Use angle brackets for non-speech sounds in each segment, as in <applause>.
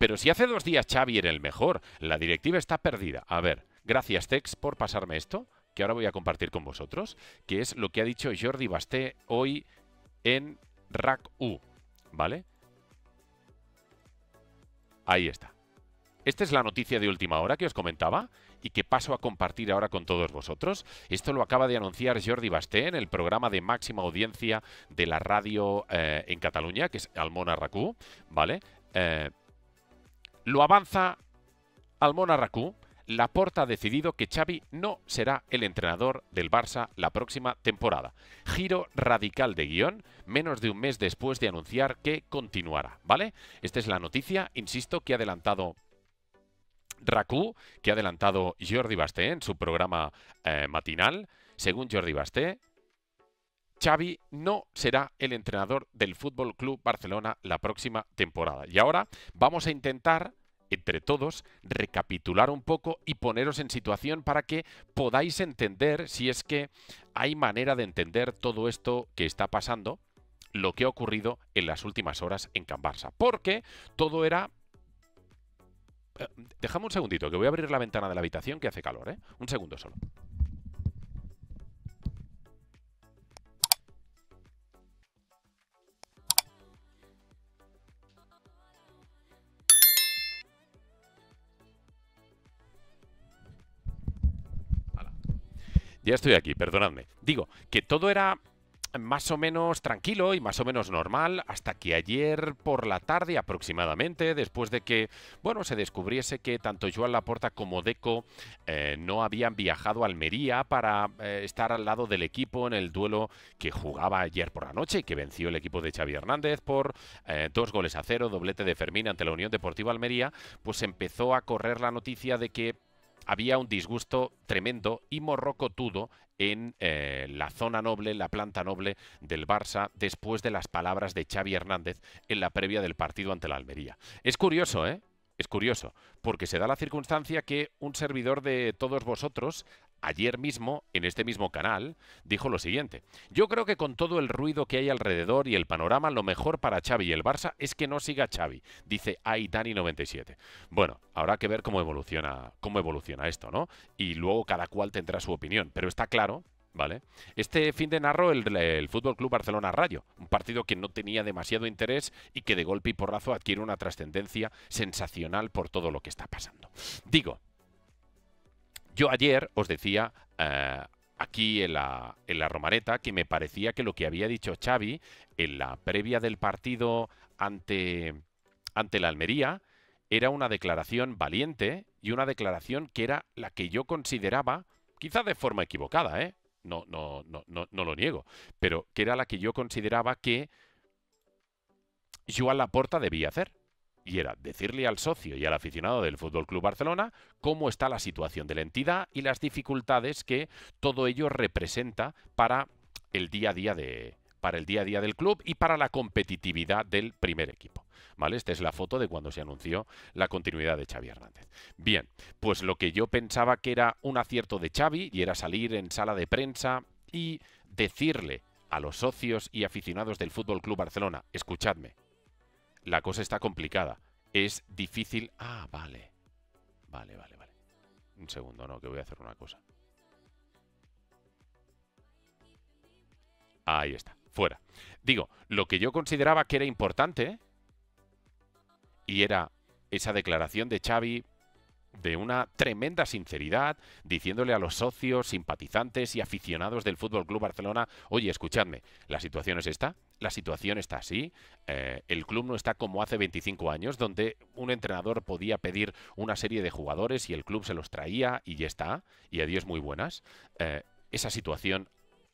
Pero si hace dos días Xavi era el mejor, la directiva está perdida. A ver, gracias Tex por pasarme esto, que ahora voy a compartir con vosotros, que es lo que ha dicho Jordi Basté hoy en RAC ¿vale? Ahí está. Esta es la noticia de última hora que os comentaba y que paso a compartir ahora con todos vosotros. Esto lo acaba de anunciar Jordi Basté en el programa de máxima audiencia de la radio eh, en Cataluña, que es Almona Racu, ¿vale? Eh, lo avanza al La Porta ha decidido que Xavi no será el entrenador del Barça la próxima temporada. Giro radical de guión, menos de un mes después de anunciar que continuará, ¿vale? Esta es la noticia, insisto, que ha adelantado Racú, que ha adelantado Jordi Basté en su programa eh, matinal. Según Jordi Basté, Xavi no será el entrenador del Fútbol Club Barcelona la próxima temporada. Y ahora vamos a intentar entre todos, recapitular un poco y poneros en situación para que podáis entender si es que hay manera de entender todo esto que está pasando, lo que ha ocurrido en las últimas horas en Cambarsa Porque todo era... Eh, Dejamos un segundito, que voy a abrir la ventana de la habitación que hace calor, ¿eh? Un segundo solo. ya estoy aquí, perdonadme. Digo, que todo era más o menos tranquilo y más o menos normal hasta que ayer por la tarde aproximadamente, después de que bueno, se descubriese que tanto Joan Laporta como Deco eh, no habían viajado a Almería para eh, estar al lado del equipo en el duelo que jugaba ayer por la noche y que venció el equipo de Xavi Hernández por eh, dos goles a cero, doblete de Fermín ante la Unión Deportiva Almería, pues empezó a correr la noticia de que había un disgusto tremendo y morrocotudo en eh, la zona noble, la planta noble del Barça, después de las palabras de Xavi Hernández en la previa del partido ante la Almería. Es curioso, ¿eh? Es curioso, porque se da la circunstancia que un servidor de todos vosotros ayer mismo, en este mismo canal, dijo lo siguiente. Yo creo que con todo el ruido que hay alrededor y el panorama, lo mejor para Xavi y el Barça es que no siga Xavi, dice Aitani97. Bueno, habrá que ver cómo evoluciona, cómo evoluciona esto, ¿no? Y luego cada cual tendrá su opinión, pero está claro ¿Vale? Este fin de narro el, el Fútbol Club Barcelona radio un partido que no tenía demasiado interés y que de golpe y porrazo adquiere una trascendencia sensacional por todo lo que está pasando. Digo, yo ayer os decía eh, aquí en la, en Romareta que me parecía que lo que había dicho Xavi en la previa del partido ante, ante la Almería era una declaración valiente y una declaración que era la que yo consideraba, quizás de forma equivocada, ¿eh? no, no, no, no lo niego, pero que era la que yo consideraba que Joan Laporta debía hacer y era decirle al socio y al aficionado del Fútbol Club Barcelona cómo está la situación de la entidad y las dificultades que todo ello representa para el día a día de para el día a día del club y para la competitividad del primer equipo. ¿Vale? Esta es la foto de cuando se anunció la continuidad de Xavi Hernández. Bien, pues lo que yo pensaba que era un acierto de Xavi y era salir en sala de prensa y decirle a los socios y aficionados del Fútbol Club Barcelona, escuchadme, la cosa está complicada. Es difícil... Ah, vale. Vale, vale, vale. Un segundo, no, que voy a hacer una cosa. Ahí está, fuera. Digo, lo que yo consideraba que era importante y era esa declaración de Xavi de una tremenda sinceridad, diciéndole a los socios, simpatizantes y aficionados del Fútbol Club Barcelona: Oye, escuchadme, la situación es esta, la situación está así, eh, el club no está como hace 25 años, donde un entrenador podía pedir una serie de jugadores y el club se los traía y ya está, y adiós muy buenas. Eh, esa situación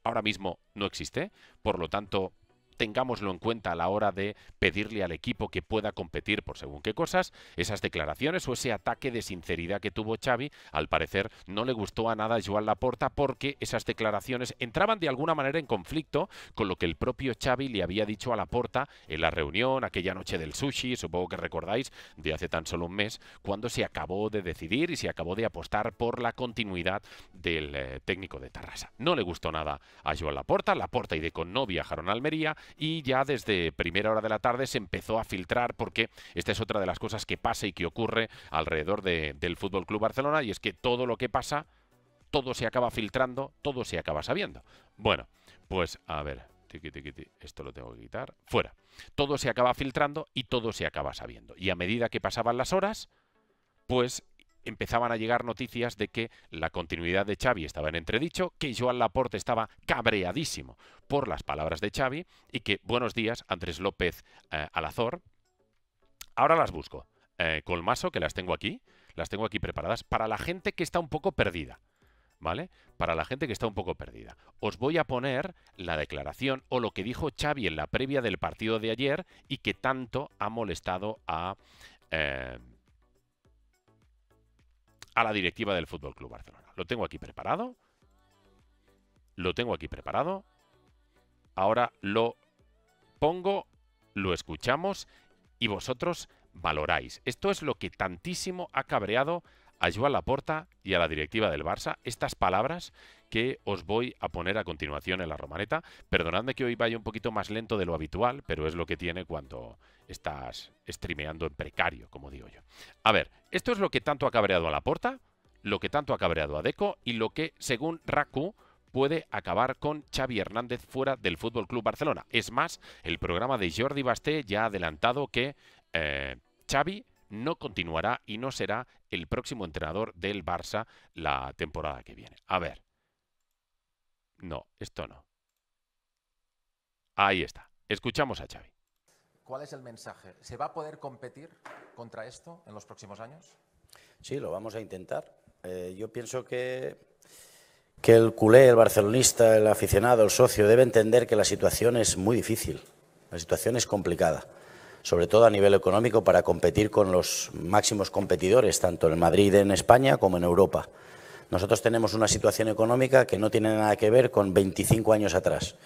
ahora mismo no existe, por lo tanto, tengámoslo en cuenta a la hora de pedirle al equipo que pueda competir por según qué cosas, esas declaraciones o ese ataque de sinceridad que tuvo Xavi, al parecer no le gustó a nada a Joan Laporta porque esas declaraciones entraban de alguna manera en conflicto con lo que el propio Xavi le había dicho a Laporta en la reunión aquella noche del sushi, supongo que recordáis, de hace tan solo un mes, cuando se acabó de decidir y se acabó de apostar por la continuidad del eh, técnico de Tarrasa. No le gustó nada a Joan Laporta, Laporta y de no viajaron a Almería, y ya desde primera hora de la tarde se empezó a filtrar porque esta es otra de las cosas que pasa y que ocurre alrededor del Fútbol Club Barcelona y es que todo lo que pasa, todo se acaba filtrando, todo se acaba sabiendo. Bueno, pues a ver, esto lo tengo que quitar, fuera. Todo se acaba filtrando y todo se acaba sabiendo. Y a medida que pasaban las horas, pues empezaban a llegar noticias de que la continuidad de Xavi estaba en entredicho, que Joan Laporte estaba cabreadísimo por las palabras de Xavi y que, buenos días, Andrés López eh, Alazor. Ahora las busco. Eh, Colmaso, que las tengo aquí, las tengo aquí preparadas para la gente que está un poco perdida. ¿Vale? Para la gente que está un poco perdida. Os voy a poner la declaración o lo que dijo Xavi en la previa del partido de ayer y que tanto ha molestado a eh, a la directiva del Fútbol Club Barcelona. Lo tengo aquí preparado. Lo tengo aquí preparado. Ahora lo pongo, lo escuchamos y vosotros valoráis. Esto es lo que tantísimo ha cabreado a Joan Laporta y a la directiva del Barça, estas palabras que os voy a poner a continuación en la Romaneta. Perdonadme que hoy vaya un poquito más lento de lo habitual, pero es lo que tiene cuando estás streameando en precario, como digo yo. A ver, esto es lo que tanto ha cabreado a la porta, lo que tanto ha cabreado a Deco y lo que, según Raku, puede acabar con Xavi Hernández fuera del Fútbol Club Barcelona. Es más, el programa de Jordi Basté ya ha adelantado que eh, Xavi no continuará y no será el próximo entrenador del Barça la temporada que viene. A ver, no, esto no. Ahí está. Escuchamos a Xavi. ¿Cuál es el mensaje? ¿Se va a poder competir contra esto en los próximos años? Sí, lo vamos a intentar. Eh, yo pienso que, que el culé, el barcelonista, el aficionado, el socio debe entender que la situación es muy difícil, la situación es complicada, sobre todo a nivel económico para competir con los máximos competidores, tanto en Madrid en España como en Europa. Nosotros tenemos una situación económica que no tiene nada que ver con 25 años atrás,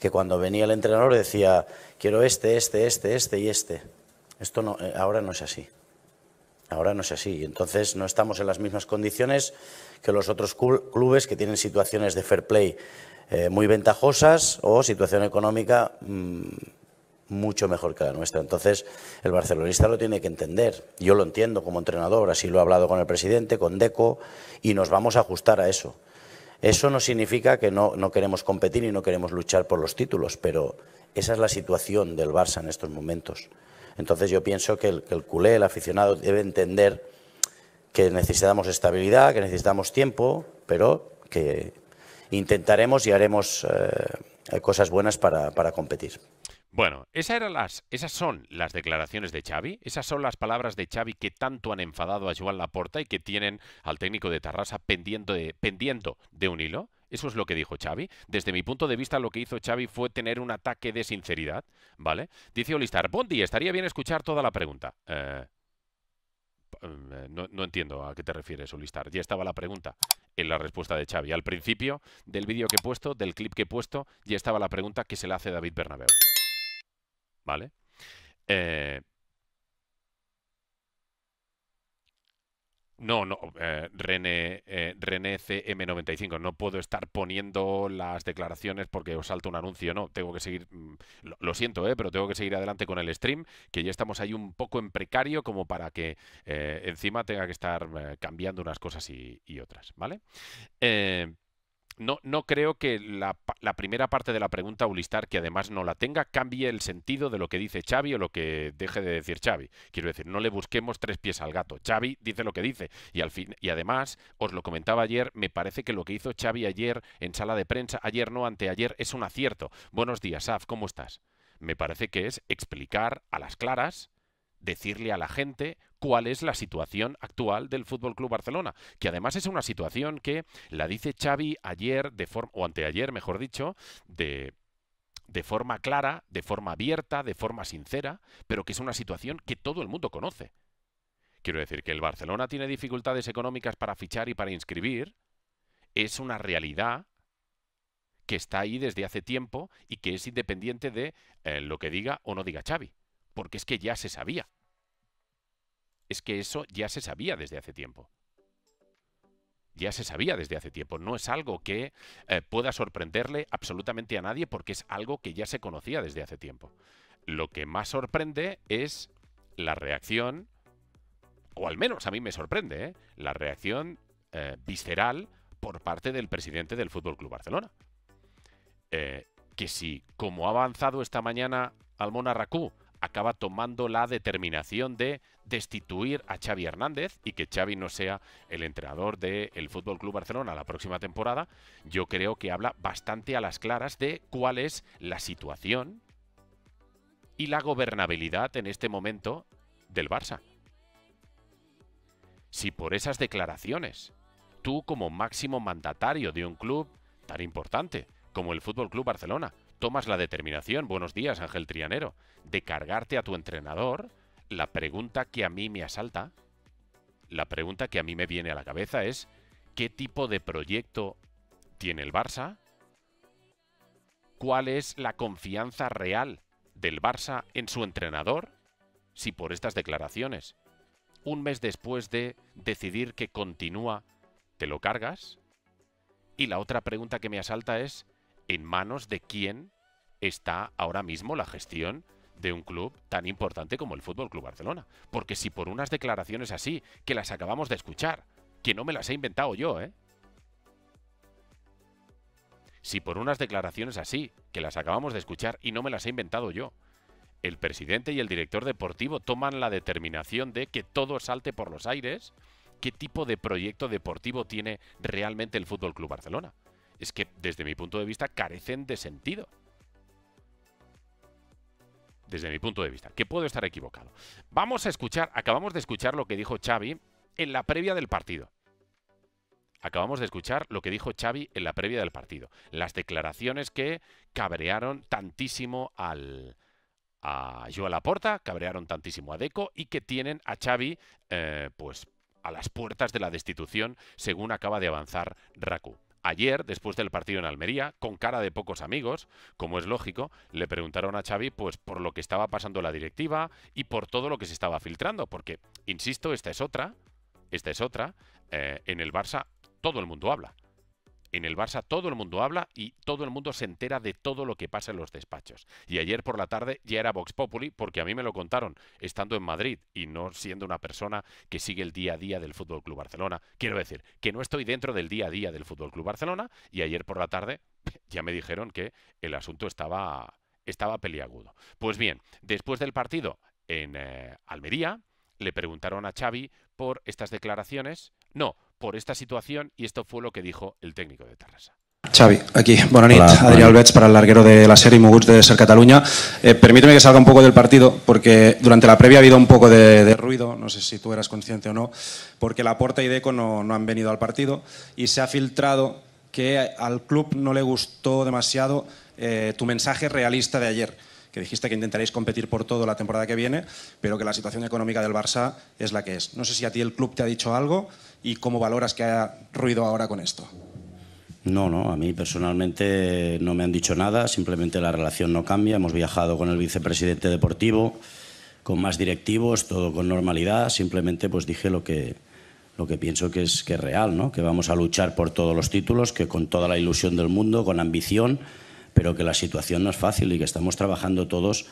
que cuando venía el entrenador decía, quiero este, este, este, este y este. Esto no, eh, ahora no es así. Ahora no es así. Entonces no estamos en las mismas condiciones que los otros clubes que tienen situaciones de fair play eh, muy ventajosas o situación económica... Mm, mucho mejor que la nuestra. Entonces, el barcelonista lo tiene que entender. Yo lo entiendo como entrenador, así lo he hablado con el presidente, con Deco, y nos vamos a ajustar a eso. Eso no significa que no, queremos competir y no queremos luchar por los títulos, pero esa es la situación del Barça en estos momentos. Entonces yo pienso que el, culé, el aficionado, debe entender que necesitamos estabilidad, que necesitamos tiempo, pero que intentaremos y haremos eh, cosas buenas para, para competir. Bueno, esas, eran las, esas son las declaraciones de Xavi, esas son las palabras de Xavi que tanto han enfadado a Joan Laporta y que tienen al técnico de Tarrasa pendiendo de, un hilo. Eso es lo que dijo Xavi. Desde mi punto de vista, lo que hizo Xavi fue tener un ataque de sinceridad, ¿vale? Dice Olistar, Bondi, estaría bien escuchar toda la pregunta. Eh, eh, no, entiendo a qué te refieres, Olistar. Ya estaba la pregunta en la respuesta de Xavi. Al principio del vídeo que he puesto, del clip que he puesto, ya estaba la pregunta que se le hace David Bernabeu. ¿vale? Eh, no, no, eh, eh CM95, no puedo estar poniendo las declaraciones porque os salto un anuncio, no, tengo que seguir, mm, lo, siento, eh, pero tengo que seguir adelante con el stream, que ya estamos ahí un poco en precario como para que encima tenga que estar cambiando unas cosas y, otras, ¿vale? no, creo que la, primera parte de la pregunta Ulistar, que además no la tenga, cambie el sentido de lo que dice Xavi o lo que deje de decir Xavi. Quiero decir, no le busquemos tres pies al gato. Xavi dice lo que dice. Y, y además, os lo comentaba ayer, me parece que lo que hizo Xavi ayer en sala de prensa, ayer no, anteayer, es un acierto. Buenos días, Saf, ¿cómo estás? Me parece que es explicar a las claras decirle a la gente cuál es la situación actual del Fútbol Club Barcelona, que además es una situación que la dice Xavi ayer de forma o anteayer, mejor dicho, de de forma clara, de forma abierta, de forma sincera, pero que es una situación que todo el mundo conoce. Quiero decir que el Barcelona tiene dificultades económicas para fichar y para inscribir, es una realidad que está ahí desde hace tiempo y que es independiente de eh, lo que diga o no diga Xavi porque es que ya se sabía. Es que eso ya se sabía desde hace tiempo. Ya se sabía desde hace tiempo. No es algo que eh, pueda sorprenderle absolutamente a nadie porque es algo que ya se conocía desde hace tiempo. Lo que más sorprende es la reacción, o al menos a mí me sorprende, ¿eh? la reacción eh, visceral por parte del presidente del Fútbol Club Barcelona. que si, como ha avanzado esta mañana Almona Racú, acaba tomando la determinación de destituir a Xavi Hernández y que Xavi no sea el entrenador del Fútbol Club Barcelona la próxima temporada, yo creo que habla bastante a las claras de cuál es la situación y la gobernabilidad en este momento del Barça. Si por esas declaraciones tú como máximo mandatario de un club tan importante como el Fútbol Club Barcelona tomas la determinación, buenos días Ángel Trianero, de cargarte a tu entrenador, la pregunta que a mí me asalta, la pregunta que a mí me viene a la cabeza es, ¿qué tipo de proyecto tiene el Barça? ¿Cuál es la confianza real del Barça en su entrenador? Si por estas declaraciones, un mes después de decidir que continúa, ¿te lo cargas? Y la otra pregunta que me asalta es, en manos de quién está ahora mismo la gestión de un club tan importante como el Fútbol Club Barcelona. Porque si por unas declaraciones así, que las acabamos de escuchar, que no me las he inventado yo, ¿eh? Si por unas declaraciones así, que las acabamos de escuchar y no me las he inventado yo, el presidente y el director deportivo toman la determinación de que todo salte por los aires, ¿qué tipo de proyecto deportivo tiene realmente el Fútbol Club Barcelona? es que desde mi punto de vista carecen de sentido. Desde mi punto de vista, que puedo estar equivocado. Vamos a escuchar, acabamos de escuchar lo que dijo Xavi en la previa del partido. Acabamos de escuchar lo que dijo Xavi en la previa del partido. Las declaraciones que cabrearon tantísimo al, a Joa Laporta, cabrearon tantísimo a Deco y que tienen a Xavi eh, pues, a las puertas de la destitución según acaba de avanzar Raku. Ayer, después del partido en Almería, con cara de pocos amigos, como es lógico, le preguntaron a Xavi pues por lo que estaba pasando la directiva y por todo lo que se estaba filtrando, porque insisto, esta es otra, esta es otra, eh, en el Barça todo el mundo habla en el Barça todo el mundo habla y todo el mundo se entera de todo lo que pasa en los despachos. Y ayer por la tarde ya era Vox Populi porque a mí me lo contaron estando en Madrid y no siendo una persona que sigue el día a día del Fútbol Club Barcelona. Quiero decir que no estoy dentro del día a día del Fútbol Club Barcelona y ayer por la tarde <laughs> ya me dijeron que el asunto estaba estaba peliagudo. Pues bien, después del partido en eh, Almería le preguntaron a Xavi por estas declaraciones, no, por esta situación y esto fue lo que dijo el técnico de Terrassa. Xavi, aquí, buenas noches. Adrià Albets para el larguero de la serie Muguts de Ser Cataluña. Eh, permíteme que salga un poco del partido porque durante la previa ha habido un poco de, de ruido, no sé si tú eras consciente o no, porque la Porta y Deco no, no han venido al partido y se ha filtrado que al club no le gustó demasiado eh, tu mensaje realista de ayer, que dijiste que intentaréis competir por todo la temporada que viene, pero que la situación económica del Barça es la que es. No sé si a ti el club te ha dicho algo y cómo valoras que haya ruido ahora con esto. No, no, a mí personalmente no me han dicho nada, simplemente la relación no cambia. Hemos viajado con el vicepresidente deportivo, con más directivos, todo con normalidad. Simplemente pues dije lo que, lo que pienso que es, que real, ¿no? que vamos a luchar por todos los títulos, que con toda la ilusión del mundo, con ambición, pero que la situación no es fácil y que estamos trabajando todos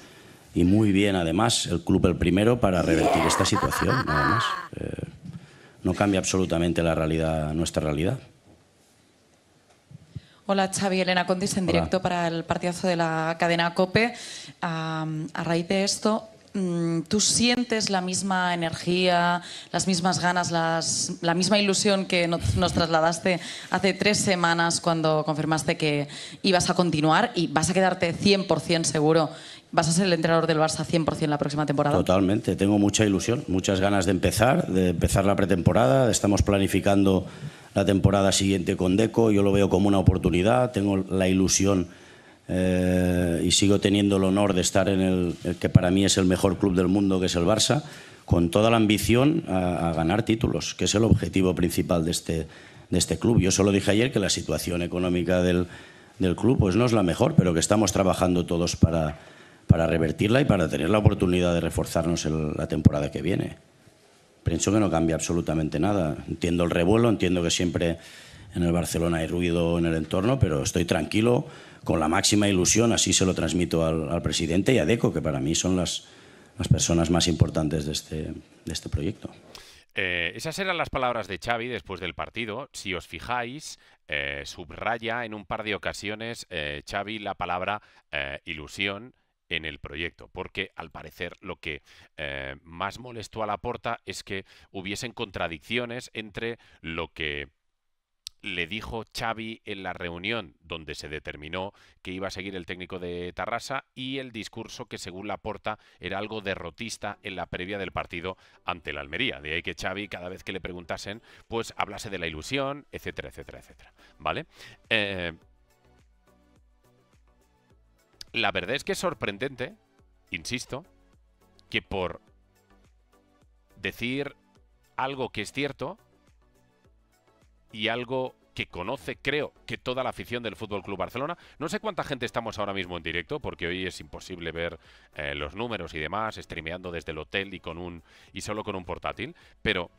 y muy bien además, el club el primero, para revertir esta situación, nada más. Eh, no cambia absolutamente la realidad, nuestra realidad. Hola Xavi, Elena Condis en directo para el partidazo de la cadena COPE. Ah, a raíz de esto, mm, ¿tú sientes la misma energía, las mismas ganas, la misma ilusión que nos trasladaste hace tres semanas cuando confirmaste que ibas a continuar y vas a quedarte 100% seguro ¿Vas a ser el entrenador del Barça 100% la próxima temporada? Totalmente, tengo mucha ilusión, muchas ganas de empezar, de empezar la pretemporada, estamos planificando la temporada siguiente con Deco, yo lo veo como una oportunidad, tengo la ilusión eh, y sigo teniendo el honor de estar en el, que para mí es el mejor club del mundo, que es el Barça, con toda la ambición a, ganar títulos, que es el objetivo principal de este, de este club. Yo solo dije ayer que la situación económica del, del club pues no es la mejor, pero que estamos trabajando todos para para revertirla y para tener la oportunidad de reforzarnos en la temporada que viene. Pienso que no cambia absolutamente nada. Entiendo el revuelo, entiendo que siempre en el Barcelona hay ruido en el entorno, pero estoy tranquilo, con la máxima ilusión, así se lo transmito al, presidente y a Deco, que para mí son las, personas más importantes de este, de este proyecto. Eh, esas eran las palabras de Xavi después del partido. Si os fijáis, eh, subraya en un par de ocasiones eh, Xavi la palabra ilusión en el proyecto, porque al parecer lo que eh, más molestó a Laporta es que hubiesen contradicciones entre lo que le dijo Xavi en la reunión donde se determinó que iba a seguir el técnico de Tarrasa y el discurso que según Laporta era algo derrotista en la previa del partido ante la Almería. De ahí que Xavi cada vez que le preguntasen pues hablase de la ilusión, etcétera, etcétera, etcétera. ¿Vale? Eh, la verdad es que es sorprendente, insisto, que por decir algo que es cierto y algo que conoce, creo, que toda la afición del Fútbol Club Barcelona. No sé cuánta gente estamos ahora mismo en directo, porque hoy es imposible ver eh, los números y demás, streameando desde el hotel y con un y solo con un portátil. Pero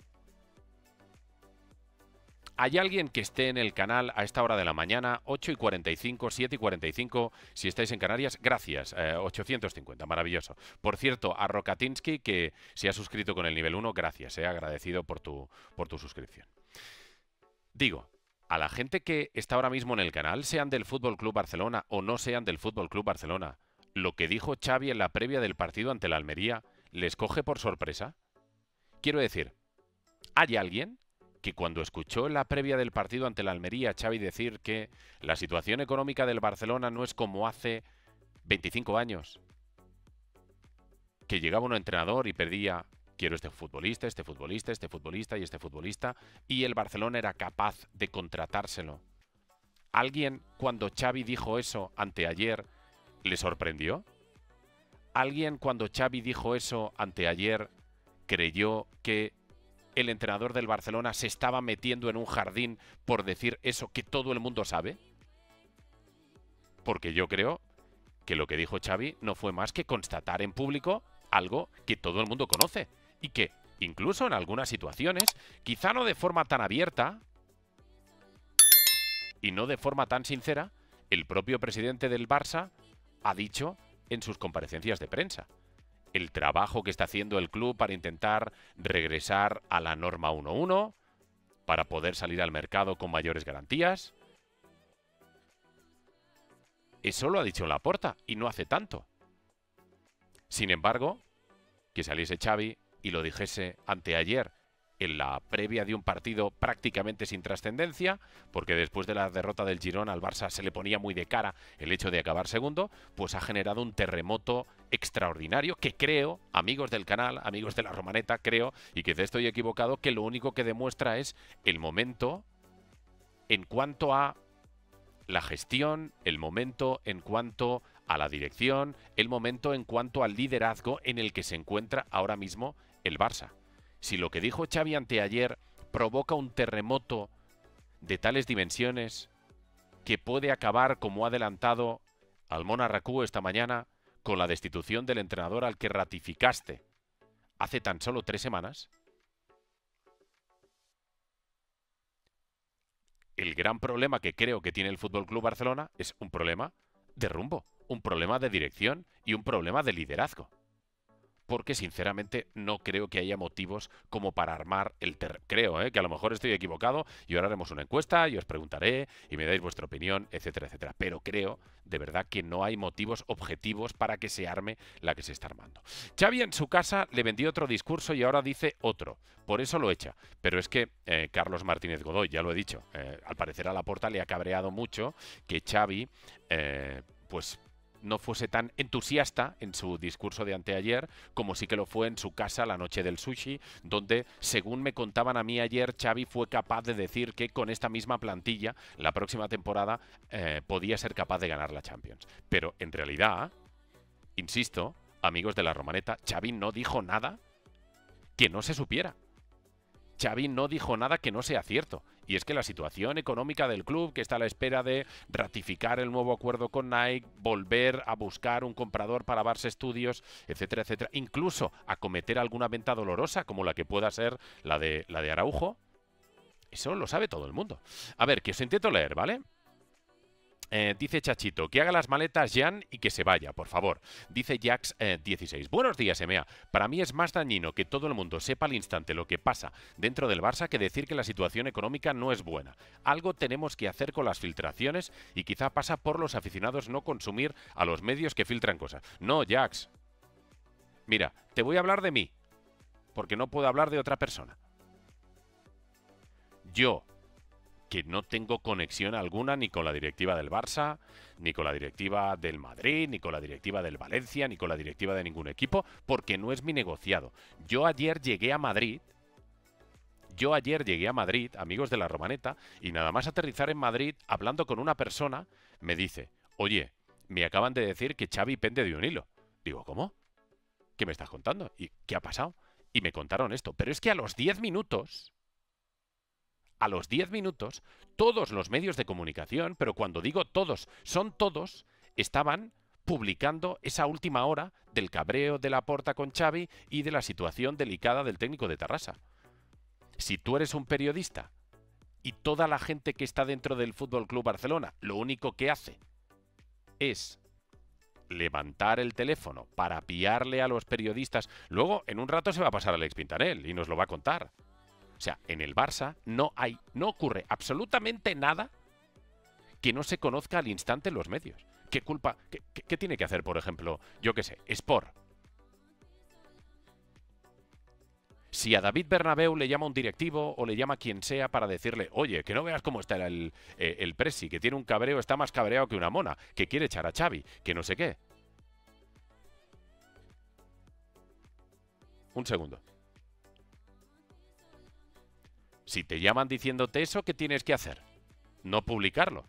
¿Hay alguien que esté en el canal a esta hora de la mañana, 8 y 45, 7 y 45, si estáis en Canarias? Gracias, 850, eh, maravilloso. Por cierto, a Rokatinsky, que se ha suscrito con el nivel 1, gracias, he eh, agradecido por tu, por tu suscripción. Digo, a la gente que está ahora mismo en el canal, sean del Fútbol Club Barcelona o no sean del Fútbol Club Barcelona, lo que dijo Xavi en la previa del partido ante la Almería, ¿les coge por sorpresa? Quiero decir, ¿hay alguien que cuando escuchó la previa del partido ante la Almería Xavi decir que la situación económica del Barcelona no es como hace 25 años, que llegaba un entrenador y perdía quiero este futbolista, este futbolista, este futbolista y este futbolista, y el Barcelona era capaz de contratárselo. ¿Alguien cuando Xavi dijo eso anteayer le sorprendió? ¿Alguien cuando Xavi dijo eso anteayer creyó que el entrenador del Barcelona se estaba metiendo en un jardín por decir eso que todo el mundo sabe? Porque yo creo que lo que dijo Xavi no fue más que constatar en público algo que todo el mundo conoce y que, incluso en algunas situaciones, quizá no de forma tan abierta y no de forma tan sincera, el propio presidente del Barça ha dicho en sus comparecencias de prensa el trabajo que está haciendo el club para intentar regresar a la norma 1-1, para poder salir al mercado con mayores garantías. Eso lo ha dicho la Laporta y no hace tanto. Sin embargo, que saliese Xavi y lo dijese anteayer en la previa de un partido prácticamente sin trascendencia, porque después de la derrota del Girón al Barça se le ponía muy de cara el hecho de acabar segundo, pues ha generado un terremoto extraordinario que creo, amigos del canal, amigos de la Romaneta, creo, y que estoy equivocado, que lo único que demuestra es el momento en cuanto a la gestión, el momento en cuanto a la dirección, el momento en cuanto al liderazgo en el que se encuentra ahora mismo el Barça si lo que dijo Xavi anteayer provoca un terremoto de tales dimensiones que puede acabar, como ha adelantado Almona Racú esta mañana, con la destitución del entrenador al que ratificaste hace tan solo tres semanas? El gran problema que creo que tiene el Fútbol Club Barcelona es un problema de rumbo, un problema de dirección y un problema de liderazgo porque sinceramente no creo que haya motivos como para armar el terreno. Creo ¿eh? que a lo mejor estoy equivocado y ahora haremos una encuesta y os preguntaré y me dais vuestra opinión, etcétera, etcétera. Pero creo de verdad que no hay motivos objetivos para que se arme la que se está armando. Xavi en su casa le vendió otro discurso y ahora dice otro. Por eso lo echa. Pero es que eh, Carlos Martínez Godoy, ya lo he dicho, eh, al parecer a la puerta le ha cabreado mucho que Xavi pues no fuese tan entusiasta en su discurso de anteayer como sí que lo fue en su casa la noche del sushi, donde, según me contaban a mí ayer, Xavi fue capaz de decir que con esta misma plantilla la próxima temporada eh, podía ser capaz de ganar la Champions. Pero en realidad, insisto, amigos de la Romaneta, Xavi no dijo nada que no se supiera. Xavi no dijo nada que no sea cierto. Y es que la situación económica del club, que está a la espera de ratificar el nuevo acuerdo con Nike, volver a buscar un comprador para Barça Estudios, etcétera, etcétera, incluso acometer alguna venta dolorosa como la que pueda ser la de, la de Araujo, eso lo sabe todo el mundo. A ver, que os intento leer, ¿vale? Eh, dice Chachito, que haga las maletas Jan y que se vaya, por favor. Dice Jax16. Eh, Buenos días, Emea Para mí es más dañino que todo el mundo sepa al instante lo que pasa dentro del Barça que decir que la situación económica no es buena. Algo tenemos que hacer con las filtraciones y quizá pasa por los aficionados no consumir a los medios que filtran cosas. No, Jax. Mira, te voy a hablar de mí, porque no puedo hablar de otra persona. Yo que no tengo conexión alguna ni con la directiva del Barça, ni con la directiva del Madrid, ni con la directiva del Valencia, ni con la directiva de ningún equipo, porque no es mi negociado. Yo ayer llegué a Madrid, yo ayer llegué a Madrid, amigos de la Romaneta, y nada más aterrizar en Madrid, hablando con una persona, me dice, oye, me acaban de decir que Xavi pende de un hilo. Digo, ¿cómo? ¿Qué me estás contando? ¿Y qué ha pasado? Y me contaron esto. Pero es que a los 10 minutos a los 10 minutos, todos los medios de comunicación, pero cuando digo todos, son todos, estaban publicando esa última hora del cabreo de la porta con Xavi y de la situación delicada del técnico de Tarrasa. Si tú eres un periodista y toda la gente que está dentro del Fútbol Club Barcelona lo único que hace es levantar el teléfono para piarle a los periodistas, luego en un rato se va a pasar Alex Pintanel y nos lo va a contar. O sea, en el Barça no hay, no ocurre absolutamente nada que no se conozca al instante en los medios. ¿Qué culpa? ¿Qué, tiene que hacer, por ejemplo, yo qué sé, Sport? Si a David Bernabeu le llama un directivo o le llama quien sea para decirle, oye, que no veas cómo está el, eh, el Presi, que tiene un cabreo, está más cabreado que una mona, que quiere echar a Xavi, que no sé qué. Un segundo. Si te llaman diciéndote eso, ¿qué tienes que hacer? No publicarlo.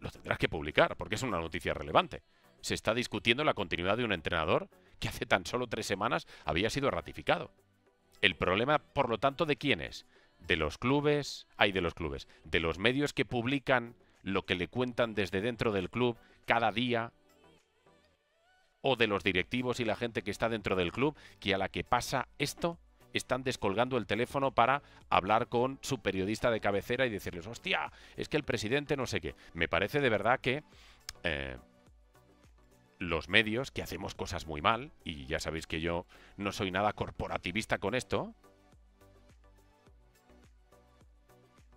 Lo tendrás que publicar, porque es una noticia relevante. Se está discutiendo la continuidad de un entrenador que hace tan solo tres semanas había sido ratificado. El problema, por lo tanto, ¿de quién es? De los clubes, hay de los clubes, de los medios que publican lo que le cuentan desde dentro del club cada día, o de los directivos y la gente que está dentro del club, que a la que pasa esto están descolgando el teléfono para hablar con su periodista de cabecera y decirles, hostia, es que el presidente no sé qué. Me parece de verdad que... Eh, los medios que hacemos cosas muy mal, y ya sabéis que yo no soy nada corporativista con esto,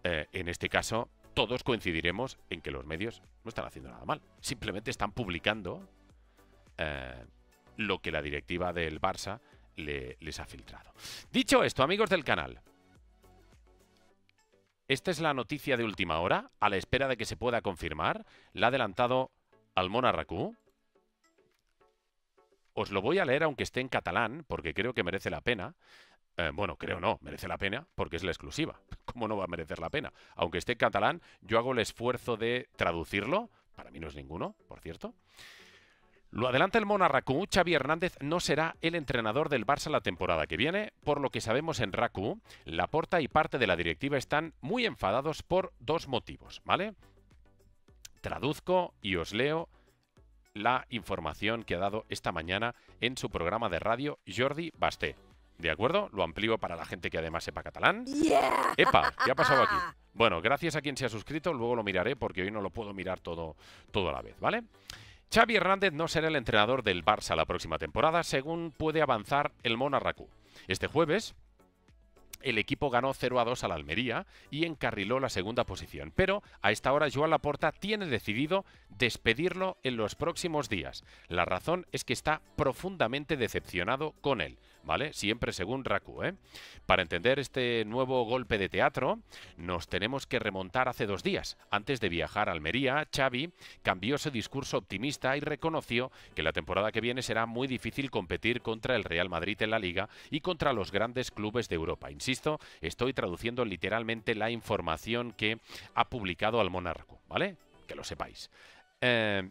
eh, en este caso todos coincidiremos en que los medios no están haciendo nada mal, simplemente están publicando eh, lo que la directiva del Barça les ha filtrado. Dicho esto, amigos del canal, esta es la noticia de última hora, a la espera de que se pueda confirmar. La ha adelantado Almona Racú. Os lo voy a leer aunque esté en catalán, porque creo que merece la pena. Eh, bueno, creo no, merece la pena porque es la exclusiva. <laughs> ¿Cómo no va a merecer la pena? Aunque esté en catalán, yo hago el esfuerzo de traducirlo. Para mí no es ninguno, por cierto. Lo adelanta el Monarracú, Xavi Hernández no será el entrenador del Barça la temporada que viene, por lo que sabemos en la porta y parte de la directiva están muy enfadados por dos motivos, ¿vale? Traduzco y os leo la información que ha dado esta mañana en su programa de radio Jordi Basté. ¿De acuerdo? Lo amplío para la gente que además sepa catalán. Yeah. ¡Epa! ¿Qué ha pasado aquí? <laughs> Bueno, gracias a quien se ha suscrito, luego lo miraré porque hoy no lo puedo mirar todo, a la vez, ¿vale? vale Xavi Hernández no será el entrenador del Barça la próxima temporada, según puede avanzar el Monarracú. Este jueves, el equipo ganó 0 a 2 al Almería y encarriló la segunda posición. Pero a esta hora Joan Laporta tiene decidido despedirlo en los próximos días. La razón es que está profundamente decepcionado con él. ¿vale? Siempre según Raku, ¿eh? Para entender este nuevo golpe de teatro, nos tenemos que remontar hace dos días. Antes de viajar a Almería, Xavi cambió su discurso optimista y reconoció que la temporada que viene será muy difícil competir contra el Real Madrid en la Liga y contra los grandes clubes de Europa. Insisto, estoy traduciendo literalmente la información que ha publicado al monarco, ¿vale? Que lo sepáis. Eh,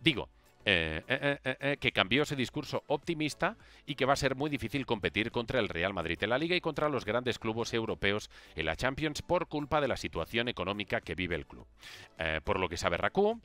digo, eh, eh, eh, que cambió ese discurso optimista y que va a ser muy difícil competir contra el Real Madrid en la Liga y contra los grandes clubes europeos en la Champions por culpa de la situación económica que vive el club. por lo que sabe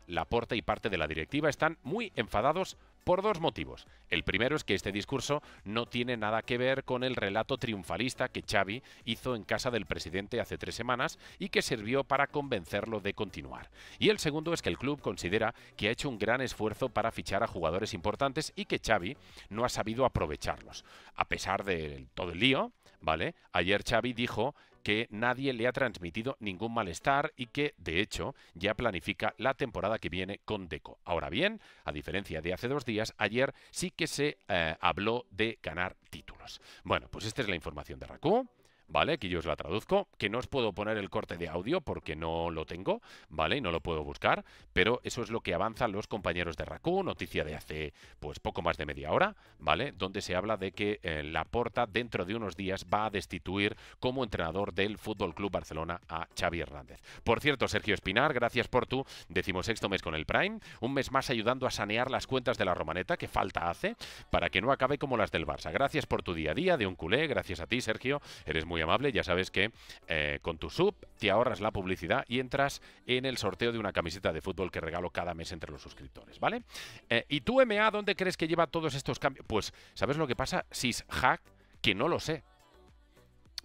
la porta y parte de la directiva están muy enfadados por dos motivos. El primero es que este discurso no tiene nada que ver con el relato triunfalista que Xavi hizo en casa del presidente hace tres semanas y que sirvió para convencerlo de continuar. Y el segundo es que el club considera que ha hecho un gran esfuerzo para fichar a jugadores importantes y que Xavi no ha sabido aprovecharlos. A pesar de todo el lío, ¿vale? Ayer Xavi dijo que nadie le ha transmitido ningún malestar y que, de hecho, ya planifica la temporada que viene con Deco. Ahora bien, a diferencia de hace dos días, ayer sí que se eh, habló de ganar títulos. Bueno, pues esta es la información de Raku. ¿vale? Aquí yo os la traduzco, que no os puedo poner el corte de audio porque no lo tengo, ¿vale? Y no lo puedo buscar, pero eso es lo que avanzan los compañeros de Raku, noticia de hace pues poco más de media hora, ¿vale? Donde se habla de que eh, la Laporta dentro de unos días va a destituir como entrenador del Fútbol Club Barcelona a Xavi Hernández. Por cierto, Sergio Espinar, gracias por tu decimosexto mes con el Prime, un mes más ayudando a sanear las cuentas de la Romaneta, que falta hace, para que no acabe como las del Barça. Gracias por tu día a día de un culé, gracias a ti, Sergio, eres muy amable. Ya sabes que eh, con tu sub te ahorras la publicidad y entras en el sorteo de una camiseta de fútbol que regalo cada mes entre los suscriptores, ¿vale? Eh, ¿Y tú, MA dónde crees que lleva todos estos cambios? Pues, ¿sabes lo que pasa? Sis hack, que no lo sé.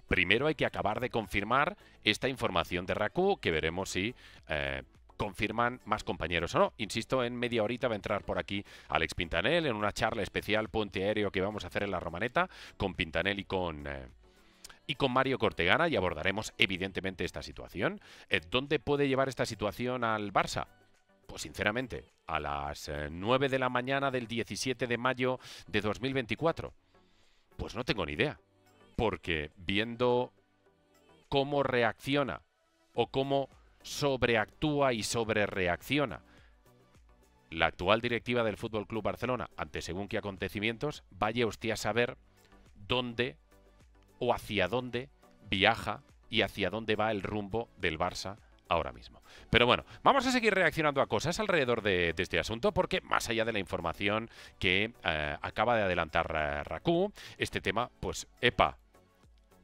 Primero hay que acabar de confirmar esta información de Raku, que veremos si eh, confirman más compañeros o no. Insisto, en media horita va a entrar por aquí Alex Pintanel en una charla especial puente aéreo que vamos a hacer en la Romaneta con Pintanel y con con Mario Cortegana y abordaremos evidentemente esta situación. Eh, ¿Dónde puede llevar esta situación al Barça? Pues sinceramente, a las 9 eh, de la mañana del 17 de mayo de 2024. Pues no tengo ni idea, porque viendo cómo reacciona o cómo sobreactúa y sobrereacciona la actual directiva del Fútbol Club Barcelona ante según qué acontecimientos, vaya usted a saber dónde o hacia dónde viaja y hacia dónde va el rumbo del Barça ahora mismo. Pero bueno, vamos a seguir reaccionando a cosas alrededor de, este asunto porque más allá de la información que eh, acaba de adelantar eh, Rakú, Raku, este tema, pues, epa,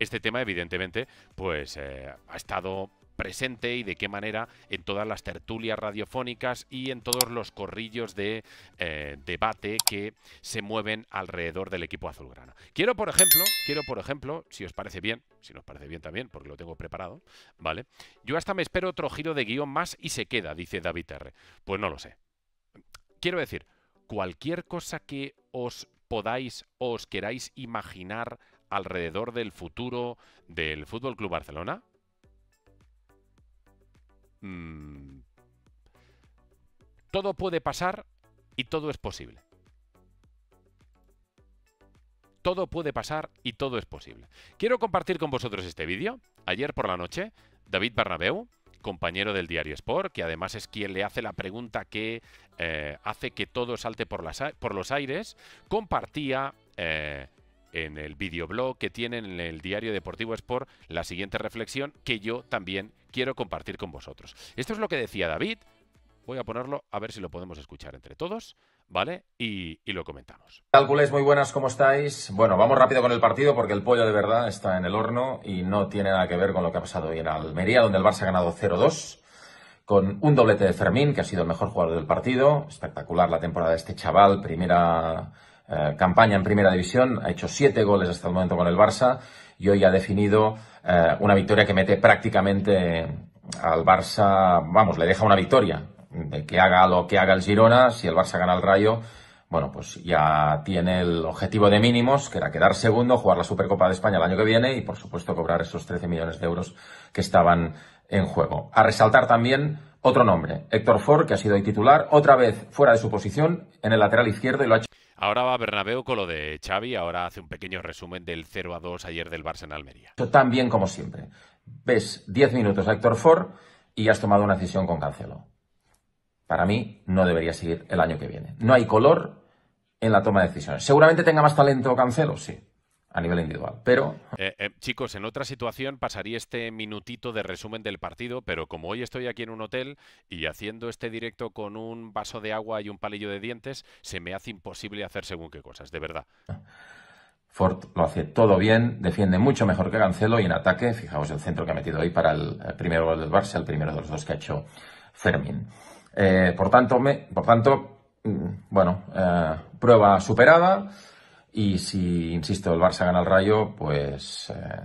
este tema evidentemente pues eh, ha estado presente y de qué manera en todas las tertulias radiofónicas y en todos los corrillos de eh, debate que se mueven alrededor del equipo azulgrana. Quiero, por ejemplo, quiero, por ejemplo, si os parece bien, si nos parece bien también, porque lo tengo preparado, ¿vale? Yo hasta me espero otro giro de guión más y se queda, dice David R. Pues no lo sé. Quiero decir, cualquier cosa que os podáis o os queráis imaginar alrededor del futuro del Fútbol Club Barcelona, Mm. todo puede pasar y todo es posible. Todo puede pasar y todo es posible. Quiero compartir con vosotros este vídeo. Ayer por la noche, David Barnabeu, compañero del diario Sport, que además es quien le hace la pregunta que eh, hace que todo salte por, por los aires, compartía eh, en el videoblog que tienen en el diario Deportivo Sport la siguiente reflexión que yo también quiero compartir con vosotros. Esto es lo que decía David. Voy a ponerlo a ver si lo podemos escuchar entre todos, ¿vale? Y, lo comentamos. cálculos muy buenas, ¿cómo estáis? Bueno, vamos rápido con el partido porque el pollo de verdad está en el horno y no tiene nada que ver con lo que ha pasado hoy en Almería, donde el Barça ha ganado 0-2 con un doblete de Fermín, que ha sido el mejor jugador del partido. Espectacular la temporada de este chaval, primera eh, campaña en primera división, ha hecho siete goles hasta el momento con el Barça y hoy ha definido eh, una victoria que mete prácticamente al Barça, vamos, le deja una victoria. De que haga lo que haga el Girona, si el Barça gana el Rayo, bueno, pues ya tiene el objetivo de mínimos, que era quedar segundo, jugar la Supercopa de España el año que viene y, por supuesto, cobrar esos 13 millones de euros que estaban en juego. A resaltar también otro nombre, Héctor Ford, que ha sido titular, otra vez fuera de su posición en el lateral izquierdo y lo ha hecho. Ahora va Bernabeu con lo de Xavi, ahora hace un pequeño resumen del 0 a 2 ayer del Barça en Almería. Tan bien como siempre. Ves 10 minutos a Héctor Ford y has tomado una decisión con Cancelo. Para mí no debería seguir el año que viene. No hay color en la toma de decisiones. Seguramente tenga más talento Cancelo, sí a nivel individual. Pero. Eh, eh, chicos, en otra situación pasaría este minutito de resumen del partido, pero como hoy estoy aquí en un hotel y haciendo este directo con un vaso de agua y un palillo de dientes, se me hace imposible hacer según qué cosas, de verdad. Ford lo hace todo bien, defiende mucho mejor que Cancelo y en ataque, fijaos el centro que ha metido ahí para el, primer gol del Barça, el primero de los dos que ha hecho Fermín. por, eh, por tanto, mm, bueno, prueba superada. Y si, insisto, el Barça gana el Rayo, pues eh,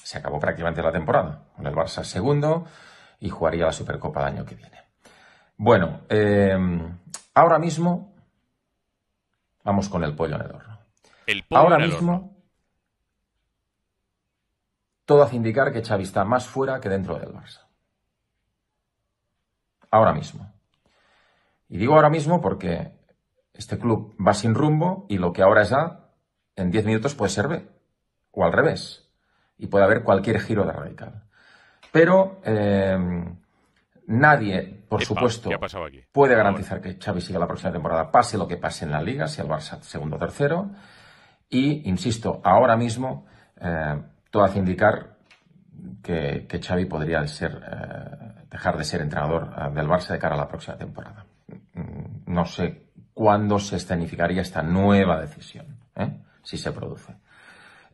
se acabó prácticamente la temporada. Con el Barça segundo y jugaría la Supercopa del año que viene. Bueno, em, ahora mismo vamos con el pollo en el horno. ahora mismo todo hace indicar que Xavi está más fuera que dentro del Barça. Ahora mismo. Y digo ahora mismo porque este club va sin rumbo y lo que ahora es A, en 10 minutos puede ser B, o al revés, y puede haber cualquier giro de radical. Pero eh, nadie, por supuesto, puede garantizar que Xavi siga la próxima temporada, pase lo que pase en la liga, si el Barça segundo o tercero. Y, insisto, ahora mismo eh, todo hace indicar que, Xavi podría ser, eh, dejar de ser entrenador del Barça de cara a la próxima temporada. Mm, no sé cuándo se escenificaría esta nueva decisión, ¿eh? si se produce.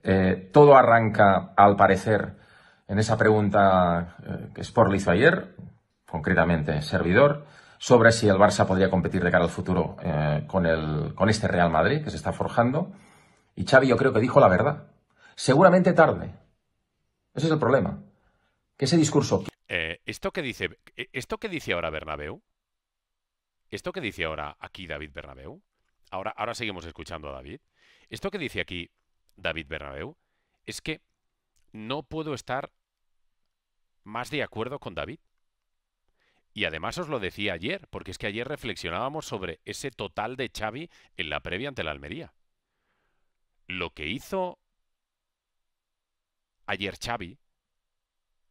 Eh, todo arranca, al parecer, en esa pregunta eh, que Sport hizo ayer, concretamente servidor, sobre si el Barça podría competir de cara al futuro con, el, con este Real Madrid que se está forjando. Y Xavi yo creo que dijo la verdad. Seguramente tarde. Ese es el problema. Que ese discurso... ¿Esto que dice ¿E-, esto que dice ahora Bernabeu esto que dice ahora aquí David Bernabeu, ahora, ahora seguimos escuchando a David, esto que dice aquí David Bernabeu es que no puedo estar más de acuerdo con David. Y además os lo decía ayer, porque es que ayer reflexionábamos sobre ese total de Xavi en la previa ante la Almería. Lo que hizo ayer Xavi,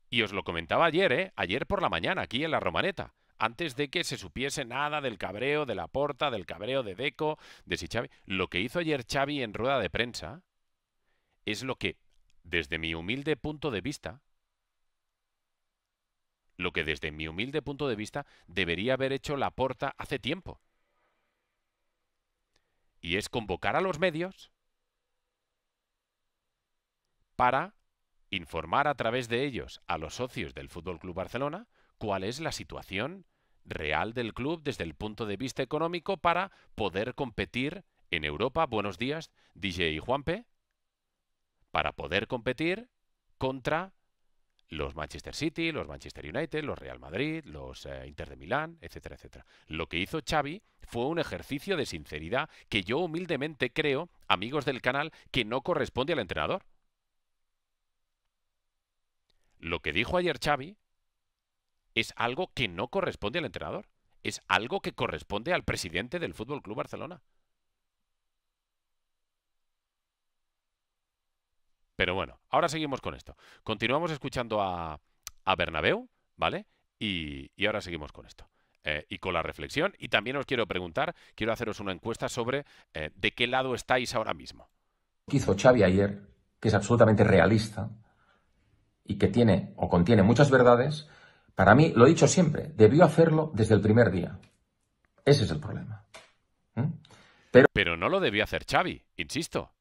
y os lo comentaba ayer, ¿eh? ayer por la mañana aquí en la Romaneta, antes de que se supiese nada del cabreo de la Porta, del cabreo de Deco, de si Xavi. Lo que hizo ayer Xavi en rueda de prensa es lo que, desde mi humilde punto de vista, lo que desde mi humilde punto de vista debería haber hecho la Porta hace tiempo. Y es convocar a los medios para informar a través de ellos a los socios del Fútbol Club Barcelona cuál es la situación real del club desde el punto de vista económico para poder competir en Europa. Buenos días, DJ y Juanpe. Para poder competir contra los Manchester City, los Manchester United, los Real Madrid, los eh, Inter de Milán, etcétera, etcétera. Lo que hizo Xavi fue un ejercicio de sinceridad que yo humildemente creo, amigos del canal, que no corresponde al entrenador. Lo que dijo ayer Xavi es algo que no corresponde al entrenador, es algo que corresponde al presidente del Fútbol Club Barcelona. Pero bueno, ahora seguimos con esto. Continuamos escuchando a, a Bernabeu, ¿vale? Y, ahora seguimos con esto. Eh, y con la reflexión. Y también os quiero preguntar, quiero haceros una encuesta sobre eh, de qué lado estáis ahora mismo. Que hizo Xavi ayer, que es absolutamente realista y que tiene o contiene muchas verdades, para mí, lo he dicho siempre, debió hacerlo desde el primer día. Ese es el problema. ¿Mm? Pero... no lo debió hacer Xavi, insisto.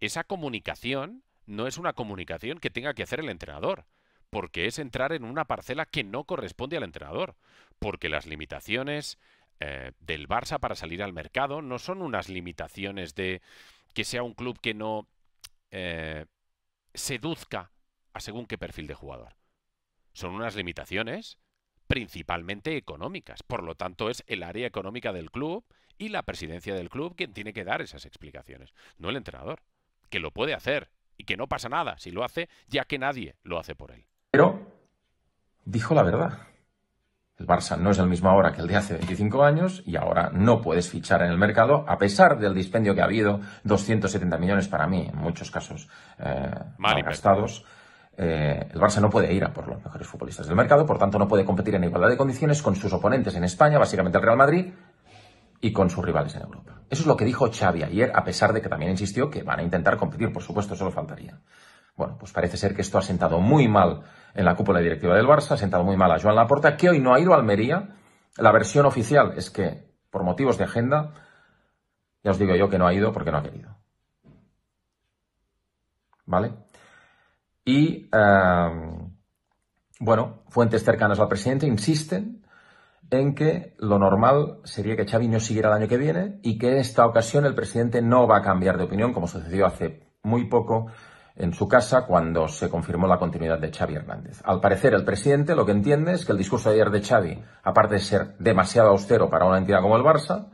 Esa comunicación no es una comunicación que tenga que hacer el entrenador, porque es entrar en una parcela que no corresponde al entrenador, porque las limitaciones eh, del Barça para salir al mercado no son unas limitaciones de que sea un club que no eh, seduzca a según qué perfil de jugador son unas limitaciones principalmente económicas. Por lo tanto, es el área económica del club y la presidencia del club quien tiene que dar esas explicaciones, no el entrenador, que lo puede hacer y que no pasa nada si lo hace, ya que nadie lo hace por él. Pero dijo la verdad. El Barça no es el mismo ahora que el de hace 25 años y ahora no puedes fichar en el mercado a pesar del dispendio que ha habido, 270 millones para mí, en muchos casos eh, manifestados gastados. Eh, el Barça no puede ir a por los mejores futbolistas del mercado, por tanto no puede competir en igualdad de condiciones con sus oponentes en España, básicamente el Real Madrid, y con sus rivales en Europa. Eso es lo que dijo Xavi ayer, a pesar de que también insistió que van a intentar competir, por supuesto, solo faltaría. Bueno, pues parece ser que esto ha sentado muy mal en la cúpula directiva del Barça, ha sentado muy mal a Joan Laporta, que hoy no ha ido a Almería. La versión oficial es que, por motivos de agenda, ya os digo yo que no ha ido porque no ha querido. ¿Vale? Y, bueno, fuentes cercanas al presidente insisten en que lo normal sería que Xavi no siguiera el año que viene y que en esta ocasión el presidente no va a cambiar de opinión, como sucedió hace muy poco en su casa cuando se confirmó la continuidad de Xavi Hernández. Al parecer, el presidente lo que entiende es que el discurso de ayer de Xavi, aparte de ser demasiado austero para una entidad como el Barça,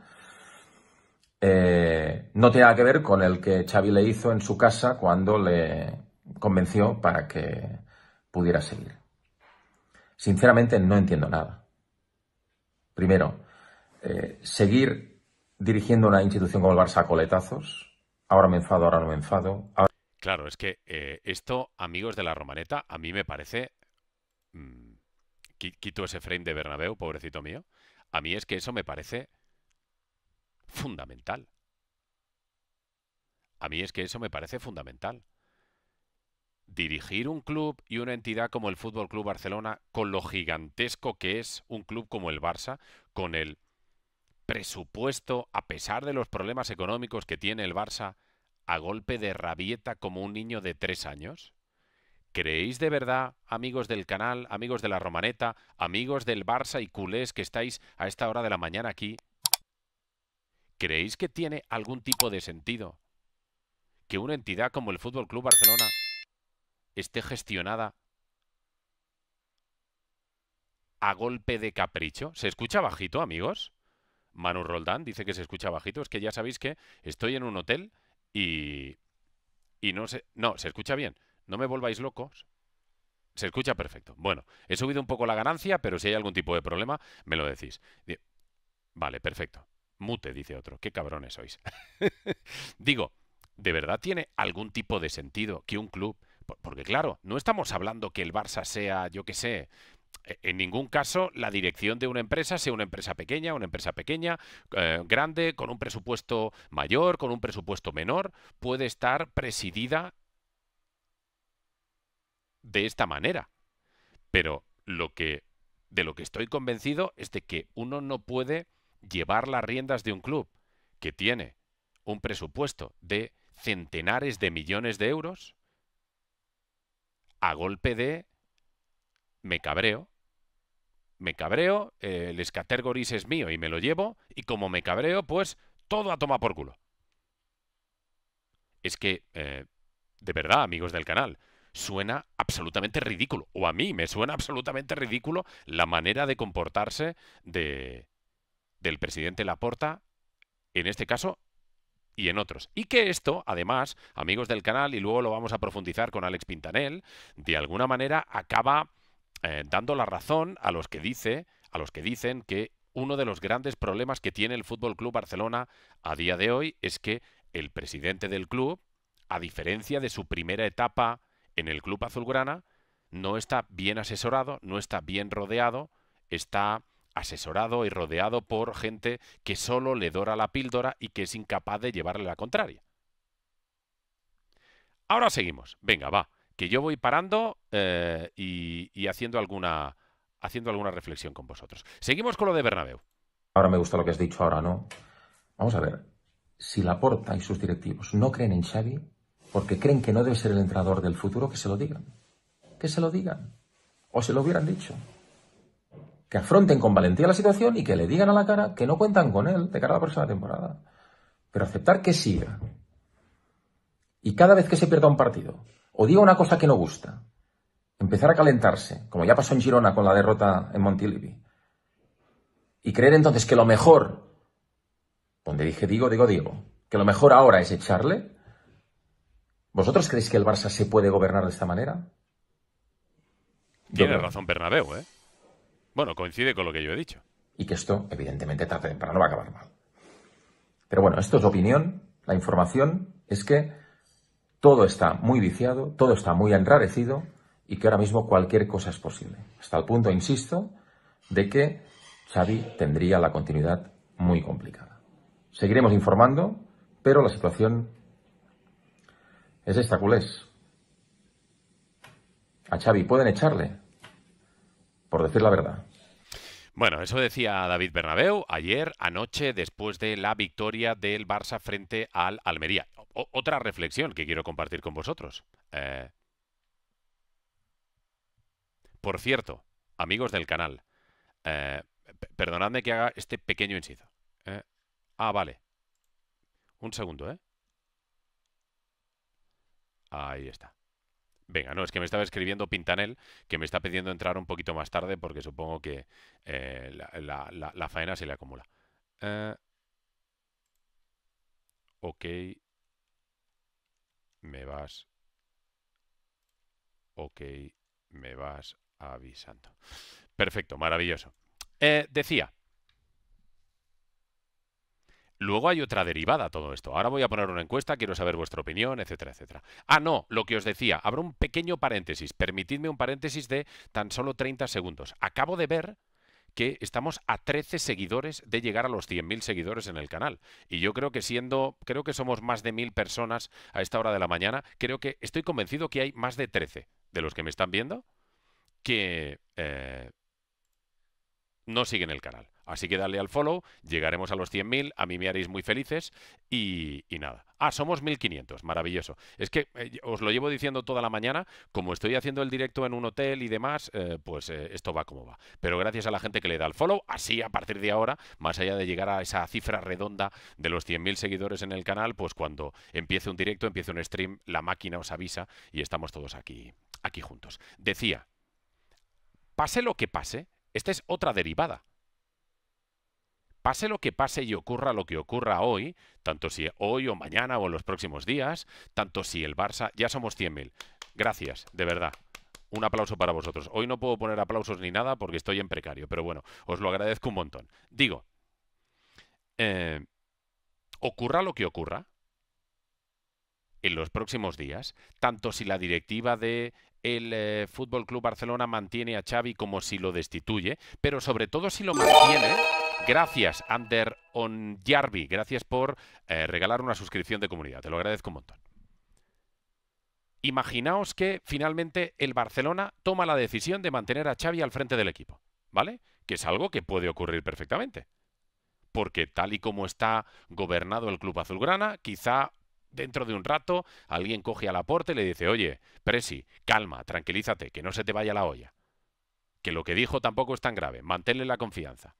eh, no tiene nada que ver con el que Xavi le hizo en su casa cuando le convenció para que pudiera seguir. Sinceramente no entiendo nada. Primero, eh, seguir dirigiendo una institución como el Barça a coletazos. Ahora me enfado, ahora no me enfado. Claro, es que eh, esto, amigos de la Romaneta, a mí me parece... Mm, quito ese frame de Bernabéu, pobrecito mío. A mí es que eso me parece fundamental. A mí es que eso me parece fundamental dirigir un club y una entidad como el Fútbol Club Barcelona, con lo gigantesco que es un club como el Barça, con el presupuesto, a pesar de los problemas económicos que tiene el Barça, a golpe de rabieta como un niño de tres años? ¿Creéis de verdad, amigos del canal, amigos de la Romaneta, amigos del Barça y culés que estáis a esta hora de la mañana aquí? ¿Creéis que tiene algún tipo de sentido que una entidad como el Fútbol Club Barcelona esté gestionada a golpe de capricho. ¿Se escucha bajito, amigos? Manu Roldán dice que se escucha bajito. Es que ya sabéis que estoy en un hotel y... Y no sé... No, se escucha bien. No me volváis locos. Se escucha perfecto. Bueno, he subido un poco la ganancia, pero si hay algún tipo de problema, me lo decís. Vale, perfecto. Mute, dice otro. Qué cabrones sois. <laughs> Digo, ¿de verdad tiene algún tipo de sentido que un club porque claro, no estamos hablando que el Barça sea, yo qué sé, e, en ningún caso la dirección de una empresa sea una empresa pequeña, una empresa pequeña, eh, grande, con un presupuesto mayor, con un presupuesto menor, puede estar presidida de esta manera. Pero lo que de lo que estoy convencido es de que uno no puede llevar las riendas de un club que tiene un presupuesto de centenares de millones de euros a golpe de me cabreo, me cabreo, eh, el escatergoris es mío y me lo llevo, y como me cabreo, pues todo a toma por culo. Es que, eh, de verdad, amigos del canal, suena absolutamente ridículo, o a mí me suena absolutamente ridículo la manera de comportarse de, del presidente Laporta, en este caso, y en otros. Y que esto, además, amigos del canal, y luego lo vamos a profundizar con Alex Pintanel, de alguna manera acaba eh, dando la razón a los que dice, a los que dicen que uno de los grandes problemas que tiene el Fútbol Club Barcelona a día de hoy es que el presidente del club, a diferencia de su primera etapa en el club azulgrana, no está bien asesorado, no está bien rodeado, está asesorado y rodeado por gente que solo le dora la píldora y que es incapaz de llevarle la contraria. Ahora seguimos. Venga, va. Que yo voy parando eh, y, haciendo, alguna, haciendo alguna reflexión con vosotros. Seguimos con lo de Bernabeu. Ahora me gusta lo que has dicho, ahora no. Vamos a ver. Si Laporta y sus directivos no creen en Xavi porque creen que no debe ser el entrenador del futuro, que se lo digan. Que se lo digan. O se lo hubieran dicho que afronten con valentía la situación y que le digan a la cara que no cuentan con él de cara a la próxima temporada. Pero aceptar que siga. Y cada vez que se pierda un partido, o diga una cosa que no gusta, empezar a calentarse, como ya pasó en Girona con la derrota en Montilivi, y creer entonces que lo mejor, donde dije digo, digo, digo, que lo mejor ahora es echarle, ¿vosotros creéis que el Barça se puede gobernar de esta manera? Tiene razón Bernabéu, ¿eh? Bueno, coincide con lo que yo he dicho. Y que esto, evidentemente, tarde para no va a acabar mal. Pero bueno, esto es opinión. La información es que todo está muy viciado, todo está muy enrarecido y que ahora mismo cualquier cosa es posible. Hasta el punto, insisto, de que Xavi tendría la continuidad muy complicada. Seguiremos informando, pero la situación es esta culés. A Xavi pueden echarle, por decir la verdad. Bueno, eso decía David Bernabeu ayer, anoche, después de la victoria del Barça frente al Almería. otra reflexión que quiero compartir con vosotros. Eh, por cierto, amigos del canal, eh, perdonadme que haga este pequeño inciso. Eh, ah, vale. Un segundo, ¿eh? Ahí está. Venga, no, es que me estaba escribiendo Pintanel, que me está pidiendo entrar un poquito más tarde porque supongo que eh, la, faena se le acumula. Eh, ok. Me vas. Ok, me vas avisando. Perfecto, maravilloso. Eh, decía, Luego hay otra derivada a todo esto. Ahora voy a poner una encuesta, quiero saber vuestra opinión, etcétera, etcétera. Ah, no, lo que os decía, habrá un pequeño paréntesis. Permitidme un paréntesis de tan solo 30 segundos. Acabo de ver que estamos a 13 seguidores de llegar a los 100.000 seguidores en el canal. Y yo creo que siendo, creo que somos más de 1.000 personas a esta hora de la mañana, creo que estoy convencido que hay más de 13 de los que me están viendo que eh, no siguen el canal. Así que dale al follow, llegaremos a los 100.000, a mí me haréis muy felices y, nada. Ah, somos 1.500, maravilloso. Es que eh, os lo llevo diciendo toda la mañana, como estoy haciendo el directo en un hotel y demás, eh, pues eh, esto va como va. Pero gracias a la gente que le da al follow, así a partir de ahora, más allá de llegar a esa cifra redonda de los 100.000 seguidores en el canal, pues cuando empiece un directo, empiece un stream, la máquina os avisa y estamos todos aquí, aquí juntos. Decía, pase lo que pase, esta es otra derivada. Pase lo que pase y ocurra lo que ocurra hoy, tanto si hoy o mañana o en los próximos días, tanto si el Barça, ya somos 100.000. Gracias, de verdad un aplauso para vosotros. Hoy no puedo poner aplausos ni nada porque estoy en precario, pero bueno, os lo agradezco un montón. Digo, eh, ocurra lo que ocurra en los próximos días, tanto si la directiva de el FC eh, Fútbol Club Barcelona mantiene a Xavi como si lo destituye, pero sobre todo si lo mantiene. Gracias, Ander Onyarbi. Gracias por eh, regalar una suscripción de comunidad. Te lo agradezco un montón. Imaginaos que finalmente el Barcelona toma la decisión de mantener a Xavi al frente del equipo, ¿vale? Que es algo que puede ocurrir perfectamente. Porque tal y como está gobernado el club azulgrana, quizá Dentro de un rato, alguien coge al aporte y le dice, oye, Presi, calma, tranquilízate, que no se te vaya la olla. Que lo que dijo tampoco es tan grave, manténle la confianza.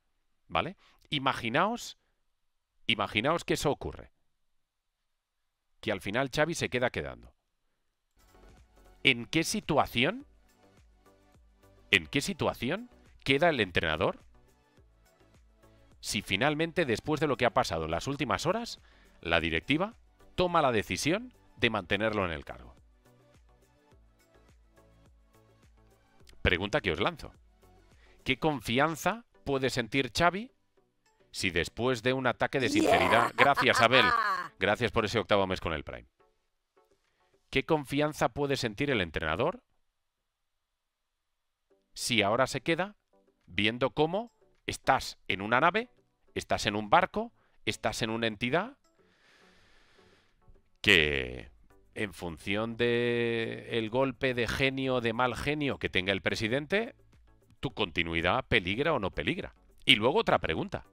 ¿Vale? Imaginaos, imaginaos que eso ocurre. Que al final Xavi se queda quedando. ¿En qué situación? ¿En qué situación queda el entrenador? Si finalmente, después de lo que ha pasado en las últimas horas, la directiva toma la decisión de mantenerlo en el cargo. Pregunta que os lanzo. ¿Qué confianza puede sentir Xavi si después de un ataque de sinceridad... Gracias, Abel. <laughs> Gracias por ese octavo mes con el Prime. ¿Qué confianza puede sentir el entrenador si ahora se queda viendo cómo estás en una nave, estás en un barco, estás en una entidad que en función del golpe de genio de mal genio que tenga el presidente, tu continuidad peligra o no peligra. Y luego otra pregunta.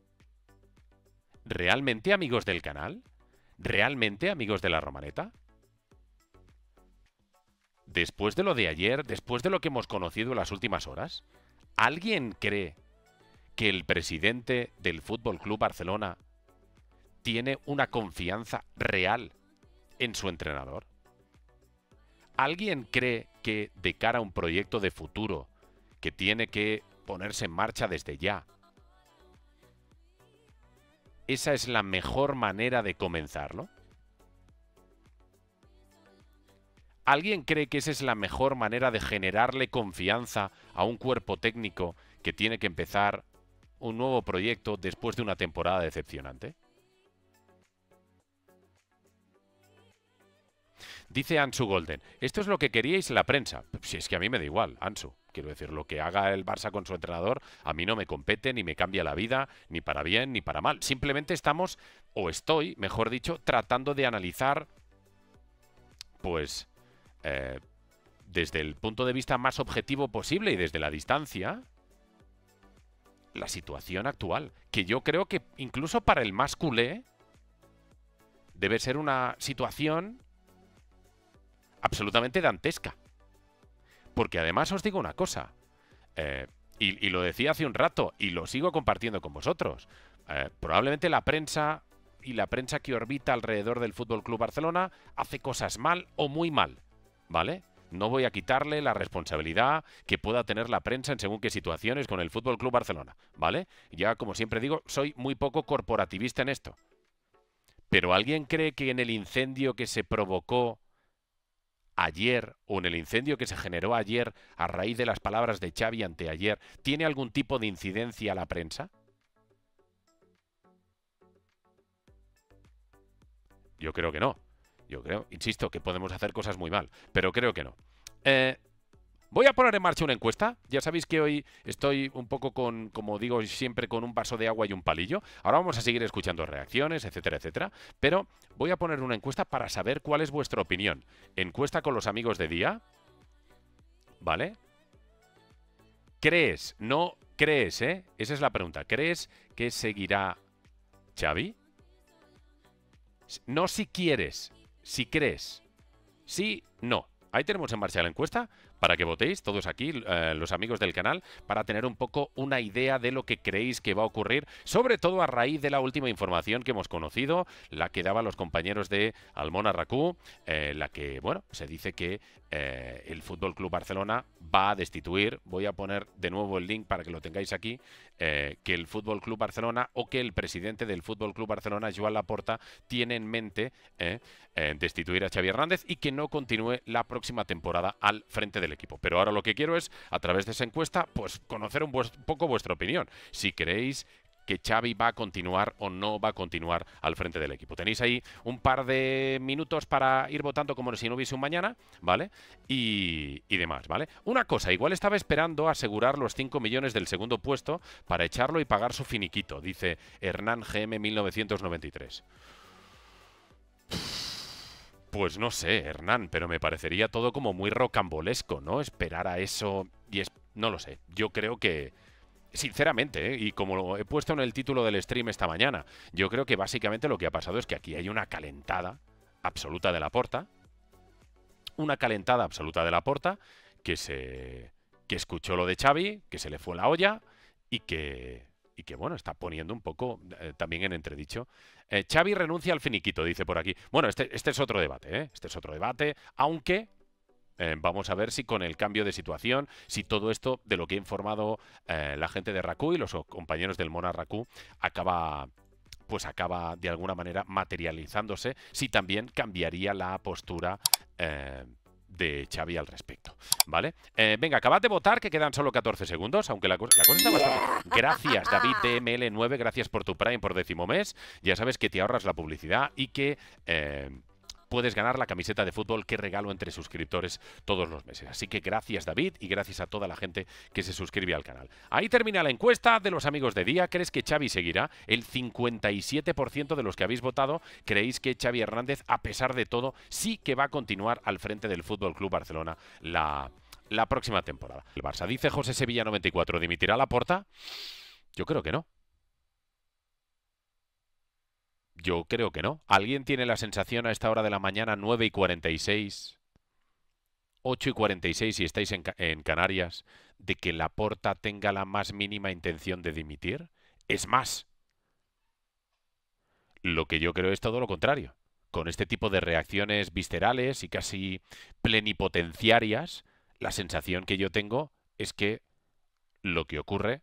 ¿Realmente amigos del canal? ¿Realmente amigos de la Romaneta? Después de lo de ayer, después de lo que hemos conocido en las últimas horas, ¿alguien cree que el presidente del Fútbol Club Barcelona tiene una confianza real en su entrenador? ¿Alguien cree que de cara a un proyecto de futuro que tiene que ponerse en marcha desde ya, esa es la mejor manera de comenzarlo? ¿Alguien cree que esa es la mejor manera de generarle confianza a un cuerpo técnico que tiene que empezar un nuevo proyecto después de una temporada decepcionante? Dice Ansu Golden, esto es lo que queríais la prensa. Si es que a mí me da igual, Ansu. Quiero decir, lo que haga el Barça con su entrenador a mí no me compete, ni me cambia la vida, ni para bien, ni para mal. Simplemente estamos, o estoy, mejor dicho, tratando de analizar, pues, eh, desde el punto de vista más objetivo posible y desde la distancia, la situación actual, que yo creo que incluso para el más culé debe ser una situación absolutamente dantesca. Porque además os digo una cosa, eh, y, lo decía hace un rato, y lo sigo compartiendo con vosotros, eh, probablemente la prensa y la prensa que orbita alrededor del Fútbol Club Barcelona hace cosas mal o muy mal, ¿vale? No voy a quitarle la responsabilidad que pueda tener la prensa en según qué situaciones con el Fútbol Club Barcelona, ¿vale? Ya como siempre digo, soy muy poco corporativista en esto. Pero ¿alguien cree que en el incendio que se provocó ayer o en el incendio que se generó ayer a raíz de las palabras de Xavi anteayer, ¿tiene algún tipo de incidencia la prensa? Yo creo que no. Yo creo, insisto, que podemos hacer cosas muy mal, pero creo que no. Eh, Voy a poner en marcha una encuesta. Ya sabéis que hoy estoy un poco con, como digo siempre, con un vaso de agua y un palillo. Ahora vamos a seguir escuchando reacciones, etcétera, etcétera. Pero voy a poner una encuesta para saber cuál es vuestra opinión. Encuesta con los amigos de día. ¿Vale? ¿Crees, no crees, eh? Esa es la pregunta. ¿Crees que seguirá Xavi? No si quieres, si crees. Sí, no. Ahí tenemos en marcha la encuesta para que votéis todos aquí, eh, los amigos del canal, para tener un poco una idea de lo que creéis que va a ocurrir, sobre todo a raíz de la última información que hemos conocido, la que daban los compañeros de Almona Racú, eh, la que, bueno, se dice que eh, el Fútbol Club Barcelona va a destituir. Voy a poner de nuevo el link para que lo tengáis aquí. que el Fútbol Club Barcelona o que el presidente del Fútbol Club Barcelona, Joan Laporta, tiene en mente destituir a Xavi Hernández y que no continúe la próxima temporada al frente de equipo. Pero ahora lo que quiero es, a través de esa encuesta, pues conocer un, poco vuestra opinión. Si creéis que Xavi va a continuar o no va a continuar al frente del equipo. Tenéis ahí un par de minutos para ir votando como si no hubiese un mañana, ¿vale? Y, demás, ¿vale? Una cosa, igual estaba esperando asegurar los 5 millones del segundo puesto para echarlo y pagar su finiquito, dice Hernán GM 1993. Pues no sé, Hernán, pero me parecería todo como muy rocambolesco, ¿no? Esperar a eso y No lo sé, yo creo que... Sinceramente, ¿eh? y como lo he puesto en el título del stream esta mañana, yo creo que básicamente lo que ha pasado es que aquí hay una calentada absoluta de la porta. Una calentada absoluta de la porta que se... que escuchó lo de Xavi, que se le fue la olla y que y que bueno, está poniendo un poco eh, también en entredicho. Eh, Xavi renuncia al finiquito, dice por aquí. Bueno, este, este es otro debate, ¿eh? Este es otro debate, aunque eh, vamos a ver si con el cambio de situación, si todo esto de lo que ha informado la gente de Raku y los compañeros del Mona Raku acaba pues acaba de alguna manera materializándose, si también cambiaría la postura de Xavi al respecto. ¿Vale? Eh, venga, acabad de votar que quedan solo 14 segundos, aunque la, cosa está bastante. Gracias, David DML9, gracias por tu Prime por décimo mes. Ya sabes que te ahorras la publicidad y que. Eh, puedes ganar la camiseta de fútbol que regalo entre suscriptores todos los meses. Así que gracias David y gracias a toda la gente que se suscribe al canal. Ahí termina la encuesta de los amigos de día. ¿Crees que Xavi seguirá? El 57% de los que habéis votado creéis que Xavi Hernández, a pesar de todo, sí que va a continuar al frente del FC Barcelona la, próxima temporada. El Barça dice José Sevilla 94, ¿dimitirá la porta? Yo creo que no. Yo creo que no. ¿Alguien tiene la sensación a esta hora de la mañana, 9 y 46, 8 y 46 si estáis en, en Canarias, de que la porta tenga la más mínima intención de dimitir? Es más, lo que yo creo es todo lo contrario. Con este tipo de reacciones viscerales y casi plenipotenciarias, la sensación que yo tengo es que lo que ocurre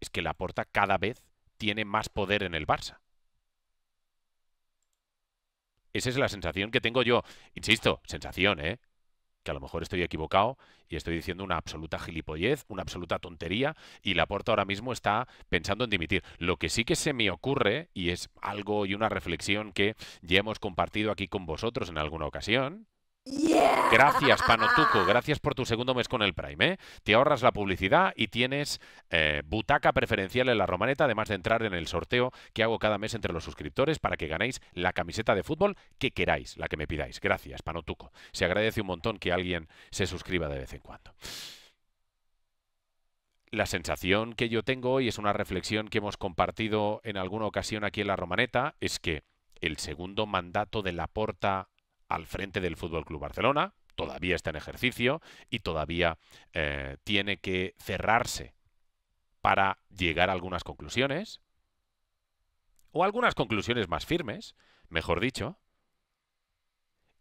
es que la porta cada vez tiene más poder en el Barça. Esa es la sensación que tengo yo. Insisto, sensación, ¿eh? Que a lo mejor estoy equivocado y estoy diciendo una absoluta gilipollez, una absoluta tontería, y la porta ahora mismo está pensando en dimitir. Lo que sí que se me ocurre, y es algo y una reflexión que ya hemos compartido aquí con vosotros en alguna ocasión, Gracias, Panotuco. Gracias por tu segundo mes con el Prime. ¿eh? Te ahorras la publicidad y tienes eh, butaca preferencial en la Romaneta, además de entrar en el sorteo que hago cada mes entre los suscriptores para que ganéis la camiseta de fútbol que queráis, la que me pidáis. Gracias, Panotuco. Se agradece un montón que alguien se suscriba de vez en cuando. La sensación que yo tengo hoy es una reflexión que hemos compartido en alguna ocasión aquí en la Romaneta, es que el segundo mandato de la porta al frente del Fútbol Club Barcelona, todavía está en ejercicio y todavía eh, tiene que cerrarse para llegar a algunas conclusiones, o algunas conclusiones más firmes, mejor dicho,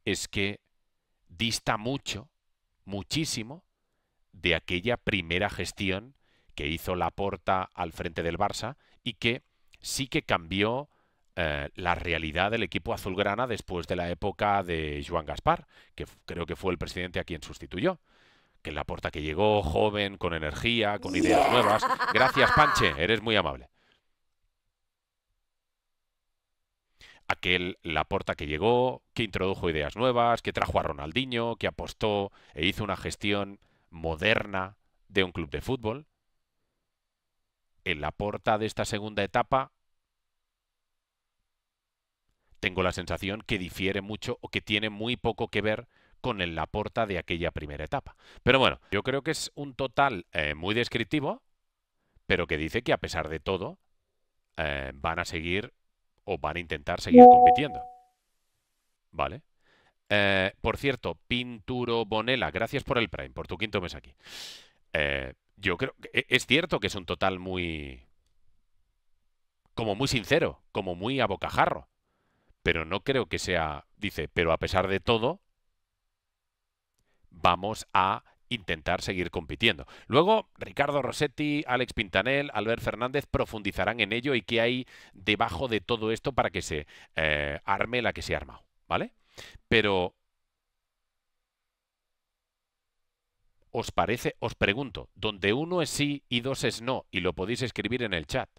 es que dista mucho, muchísimo, de aquella primera gestión que hizo Laporta al frente del Barça y que sí que cambió eh, la realidad del equipo azulgrana después de la época de Joan Gaspar, que creo que fue el presidente a quien sustituyó. Que la porta que llegó, joven, con energía, con ideas nuevas. Gracias, Panche, eres muy amable. aquel Laporta que llegó, que introdujo ideas nuevas, que trajo a Ronaldinho, que apostó e hizo una gestión moderna de un club de fútbol. En la Laporta de esta segunda etapa tengo la sensación que difiere mucho o que tiene muy poco que ver con el aporta de aquella primera etapa. Pero bueno, yo creo que es un total eh, muy descriptivo, pero que dice que a pesar de todo eh, van a seguir o van a intentar seguir compitiendo. ¿Vale? Eh, por cierto, Pinturo Bonela, gracias por el Prime, por tu quinto mes aquí. yo creo e, es cierto que es un total muy... como muy sincero, como muy a bocajarro pero no creo que sea, dice, pero a pesar de todo, vamos a intentar seguir compitiendo. Luego, Ricardo Rossetti, Alex Pintanel, Albert Fernández profundizarán en ello y qué hay debajo de todo esto para que se eh, arme la que se ha armado, ¿vale? Pero, ¿os parece? Os pregunto, donde uno es sí y dos es no, y lo podéis escribir en el chat,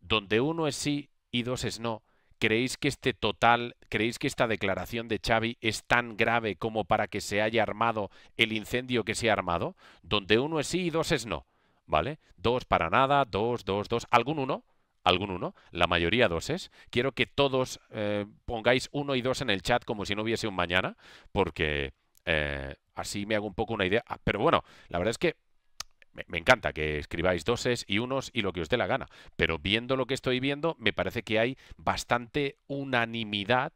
donde uno es sí y dos es no, ¿Creéis que este total, creéis que esta declaración de Xavi es tan grave como para que se haya armado el incendio que se ha armado? Donde uno es sí y dos es no, ¿vale? Dos para nada, dos, dos, dos, algún uno, algún uno, la mayoría dos es. Quiero que todos eh, pongáis uno y dos en el chat como si no hubiese un mañana, porque eh, así me hago un poco una idea. Ah, pero bueno, la verdad es que me, encanta que escribáis doses y unos y lo que os dé la gana, pero viendo lo que estoy viendo, me parece que hay bastante unanimidad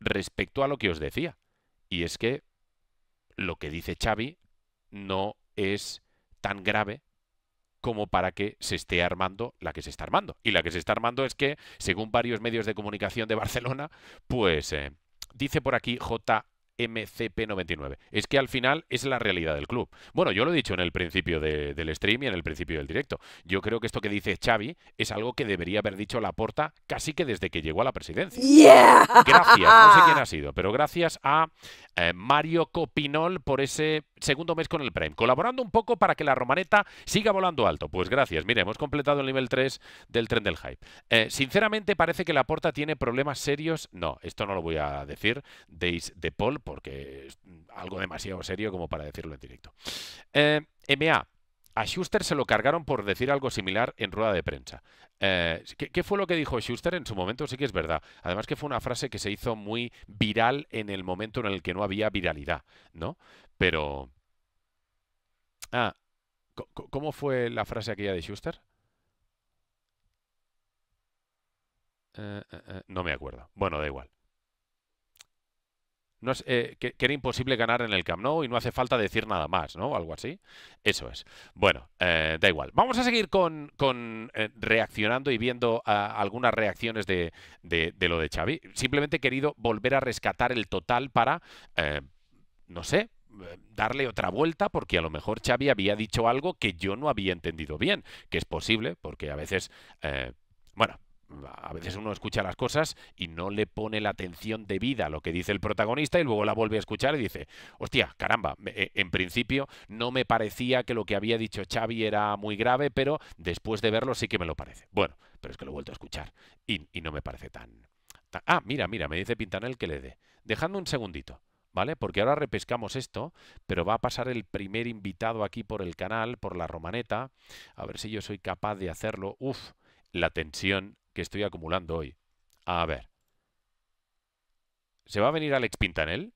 respecto a lo que os decía. Y es que lo que dice Xavi no es tan grave como para que se esté armando la que se está armando. Y la que se está armando es que, según varios medios de comunicación de Barcelona, pues eh, dice por aquí J. MCP99. Es que al final es la realidad del club. Bueno, yo lo he dicho en el principio del stream y en el principio del directo. Yo creo que esto que dice Xavi es algo que debería haber dicho Laporta casi que desde que llegó a la presidencia. Gracias, no sé quién ha <laughs> sido, pero gracias a eh, Mario Copinol por ese segundo mes con el Prime, colaborando un poco para que la Romaneta siga volando alto. Pues gracias, mire, hemos completado el nivel 3 del tren del hype. Eh, sinceramente parece que Laporta tiene problemas serios, no, esto no lo voy a decir, Deis de Paul, porque es algo demasiado serio como para decirlo en directo. Eh, MA. A Schuster se lo cargaron por decir algo similar en rueda de prensa. Eh, ¿qué, fue lo que dijo Schuster en su momento? Sí que es verdad. Además que fue una frase que se hizo muy viral en el momento en el que no había viralidad, ¿no? Pero... Ah, ¿cómo fue la frase aquella de Schuster? Eh, no me acuerdo. Bueno, da igual. Eh, que, era imposible ganar en el Camp No y no hace falta decir nada más, ¿no? Algo así. Eso es. Bueno, eh, da igual. Vamos a seguir con, con eh, reaccionando y viendo ah, algunas reacciones de, de, de, lo de Xavi. Simplemente he querido volver a rescatar el total para, no sé, darle otra vuelta porque a lo mejor Xavi había dicho algo que yo no había entendido bien, que es posible porque a veces... bueno, a veces uno escucha las cosas y no le pone la atención debida a lo que dice el protagonista y luego la vuelve a escuchar y dice, hostia, caramba, eh, en principio no me parecía que lo que había dicho Xavi era muy grave, pero después de verlo sí que me lo parece. Bueno, pero es que lo he vuelto a escuchar y, no me parece tan, tan... Ah, mira, mira, me dice Pintanel que le dé. dejando un segundito. ¿vale? Porque ahora repescamos esto, pero va a pasar el primer invitado aquí por el canal, por la romaneta. A ver si yo soy capaz de hacerlo. Uf, la tensión que estoy acumulando hoy. A ver. Se va a venir Alex Pintanel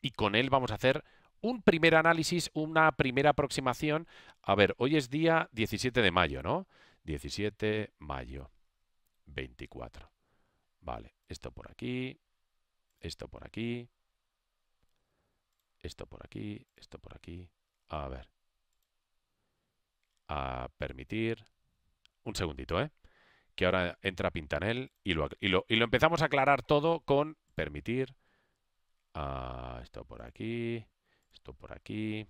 y con él vamos a hacer un primer análisis, una primera aproximación. A ver, hoy es día 17 de mayo, ¿no? 17 de mayo 24. Vale, esto por aquí, esto por aquí, esto por aquí, esto por aquí. A ver. A permitir. Un segundito, ¿eh? que ahora entra Pintanel y lo, y lo, empezamos a aclarar todo con permitir. Ah, esto por aquí, esto por aquí,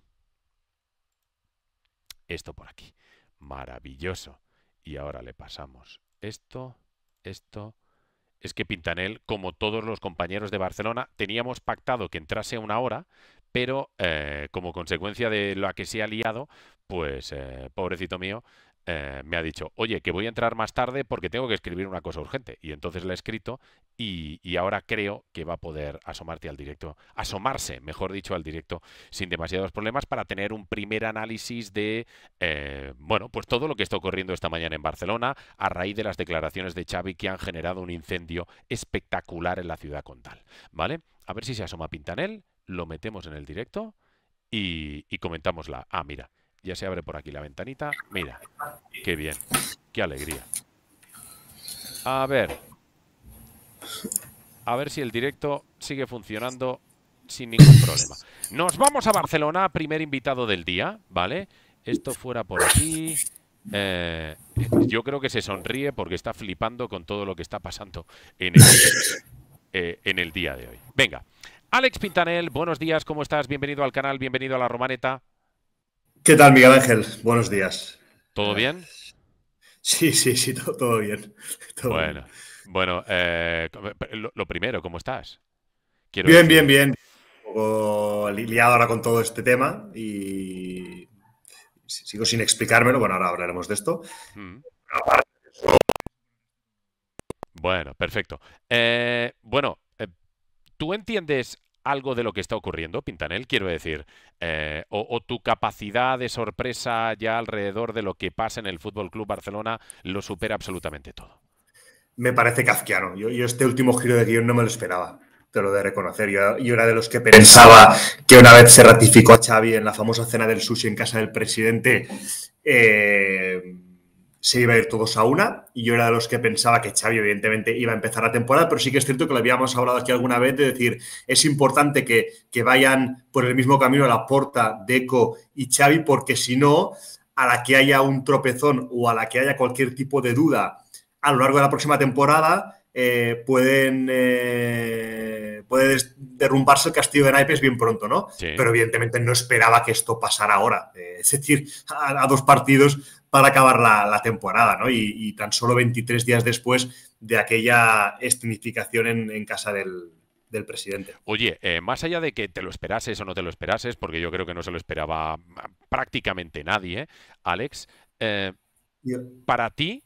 esto por aquí. Maravilloso. Y ahora le pasamos esto, esto. Es que Pintanel, como todos los compañeros de Barcelona, teníamos pactado que entrase una hora, pero eh, como consecuencia de lo que se ha liado, pues eh, pobrecito mío, eh, me ha dicho, oye, que voy a entrar más tarde porque tengo que escribir una cosa urgente. Y entonces le he escrito y, ahora creo que va a poder asomarte al directo, asomarse, mejor dicho, al directo sin demasiados problemas para tener un primer análisis de, eh, bueno, pues todo lo que está ocurriendo esta mañana en Barcelona a raíz de las declaraciones de Xavi que han generado un incendio espectacular en la ciudad condal. ¿Vale? A ver si se asoma Pintanel, lo metemos en el directo y, y comentamos la... Ah, mira, ya se abre por aquí la ventanita. Mira, qué bien, qué alegría. A ver. A ver si el directo sigue funcionando sin ningún problema. Nos vamos a Barcelona, primer invitado del día, ¿vale? Esto fuera por aquí. Eh, yo creo que se sonríe porque está flipando con todo lo que está pasando en el, eh, en el día de hoy. Venga, Alex Pintanel, buenos días, ¿cómo estás? Bienvenido al canal, bienvenido a la Romaneta. ¿Qué tal, Miguel Ángel? Buenos días. ¿Todo bien? Sí, sí, sí, todo, bien. bueno, bueno eh, lo, primero, ¿cómo estás? bien, bien, bien. Un poco liado ahora con todo este tema y sigo sin explicármelo. Bueno, ahora hablaremos de esto. Mm. Bueno, perfecto. Eh, bueno, eh, ¿tú entiendes algo de lo que está ocurriendo, Pintanel, quiero decir, eh, o, tu capacidad de sorpresa ya alrededor de lo que pasa en el Fútbol Club Barcelona lo supera absolutamente todo. Me parece kafkiano. Yo, este último giro de guión no me lo esperaba te lo de reconocer. Yo, era de los que pensaba que una vez se ratificó a Xavi en la famosa cena del sushi en casa del presidente, eh, se iba a ir todos a una y yo era de los que pensaba que Xavi evidentemente iba a empezar la temporada, pero sí que es cierto que lo habíamos hablado aquí alguna vez de decir, es importante que, vayan por el mismo camino a la porta Deco y Xavi porque si no, a la que haya un tropezón o a la que haya cualquier tipo de duda a lo largo de la próxima temporada, eh, pueden eh, puede derrumbarse el castillo de naipes bien pronto, ¿no? Pero evidentemente no esperaba que esto pasara ahora. Eh, es decir, a dos partidos para acabar la, temporada, ¿no? Y, tan solo 23 días después de aquella escenificación en, casa del, presidente. Oye, eh, más allá de que te lo esperases o no te lo esperases, porque yo creo que no se lo esperaba prácticamente nadie, ¿eh? Alex, eh, para ti,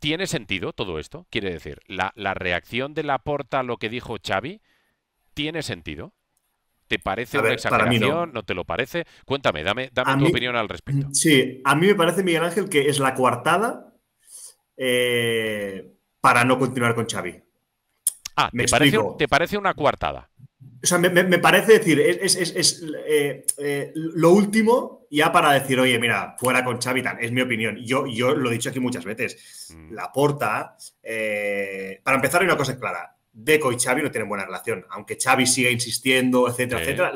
¿tiene sentido todo esto? Quiere decir, la, la reacción de la Porta a lo que dijo Xavi, ¿tiene sentido? ¿Te parece una exageración? No. te lo parece? Cuéntame, dame, dame tu opinión al respecto. Sí, a mí me parece, Miguel Ángel, que es la coartada eh, para no continuar con Xavi. Ah, te, parece, una coartada? O sea, me, parece decir, es, eh, eh, lo último ya para decir, oye, mira, fuera con Xavi es mi opinión. Yo, yo lo he dicho aquí muchas veces. Mm. La porta, para empezar, hay una cosa clara. Deco y Xavi no tienen buena relación. Aunque Xavi siga insistiendo, etcétera, etcétera,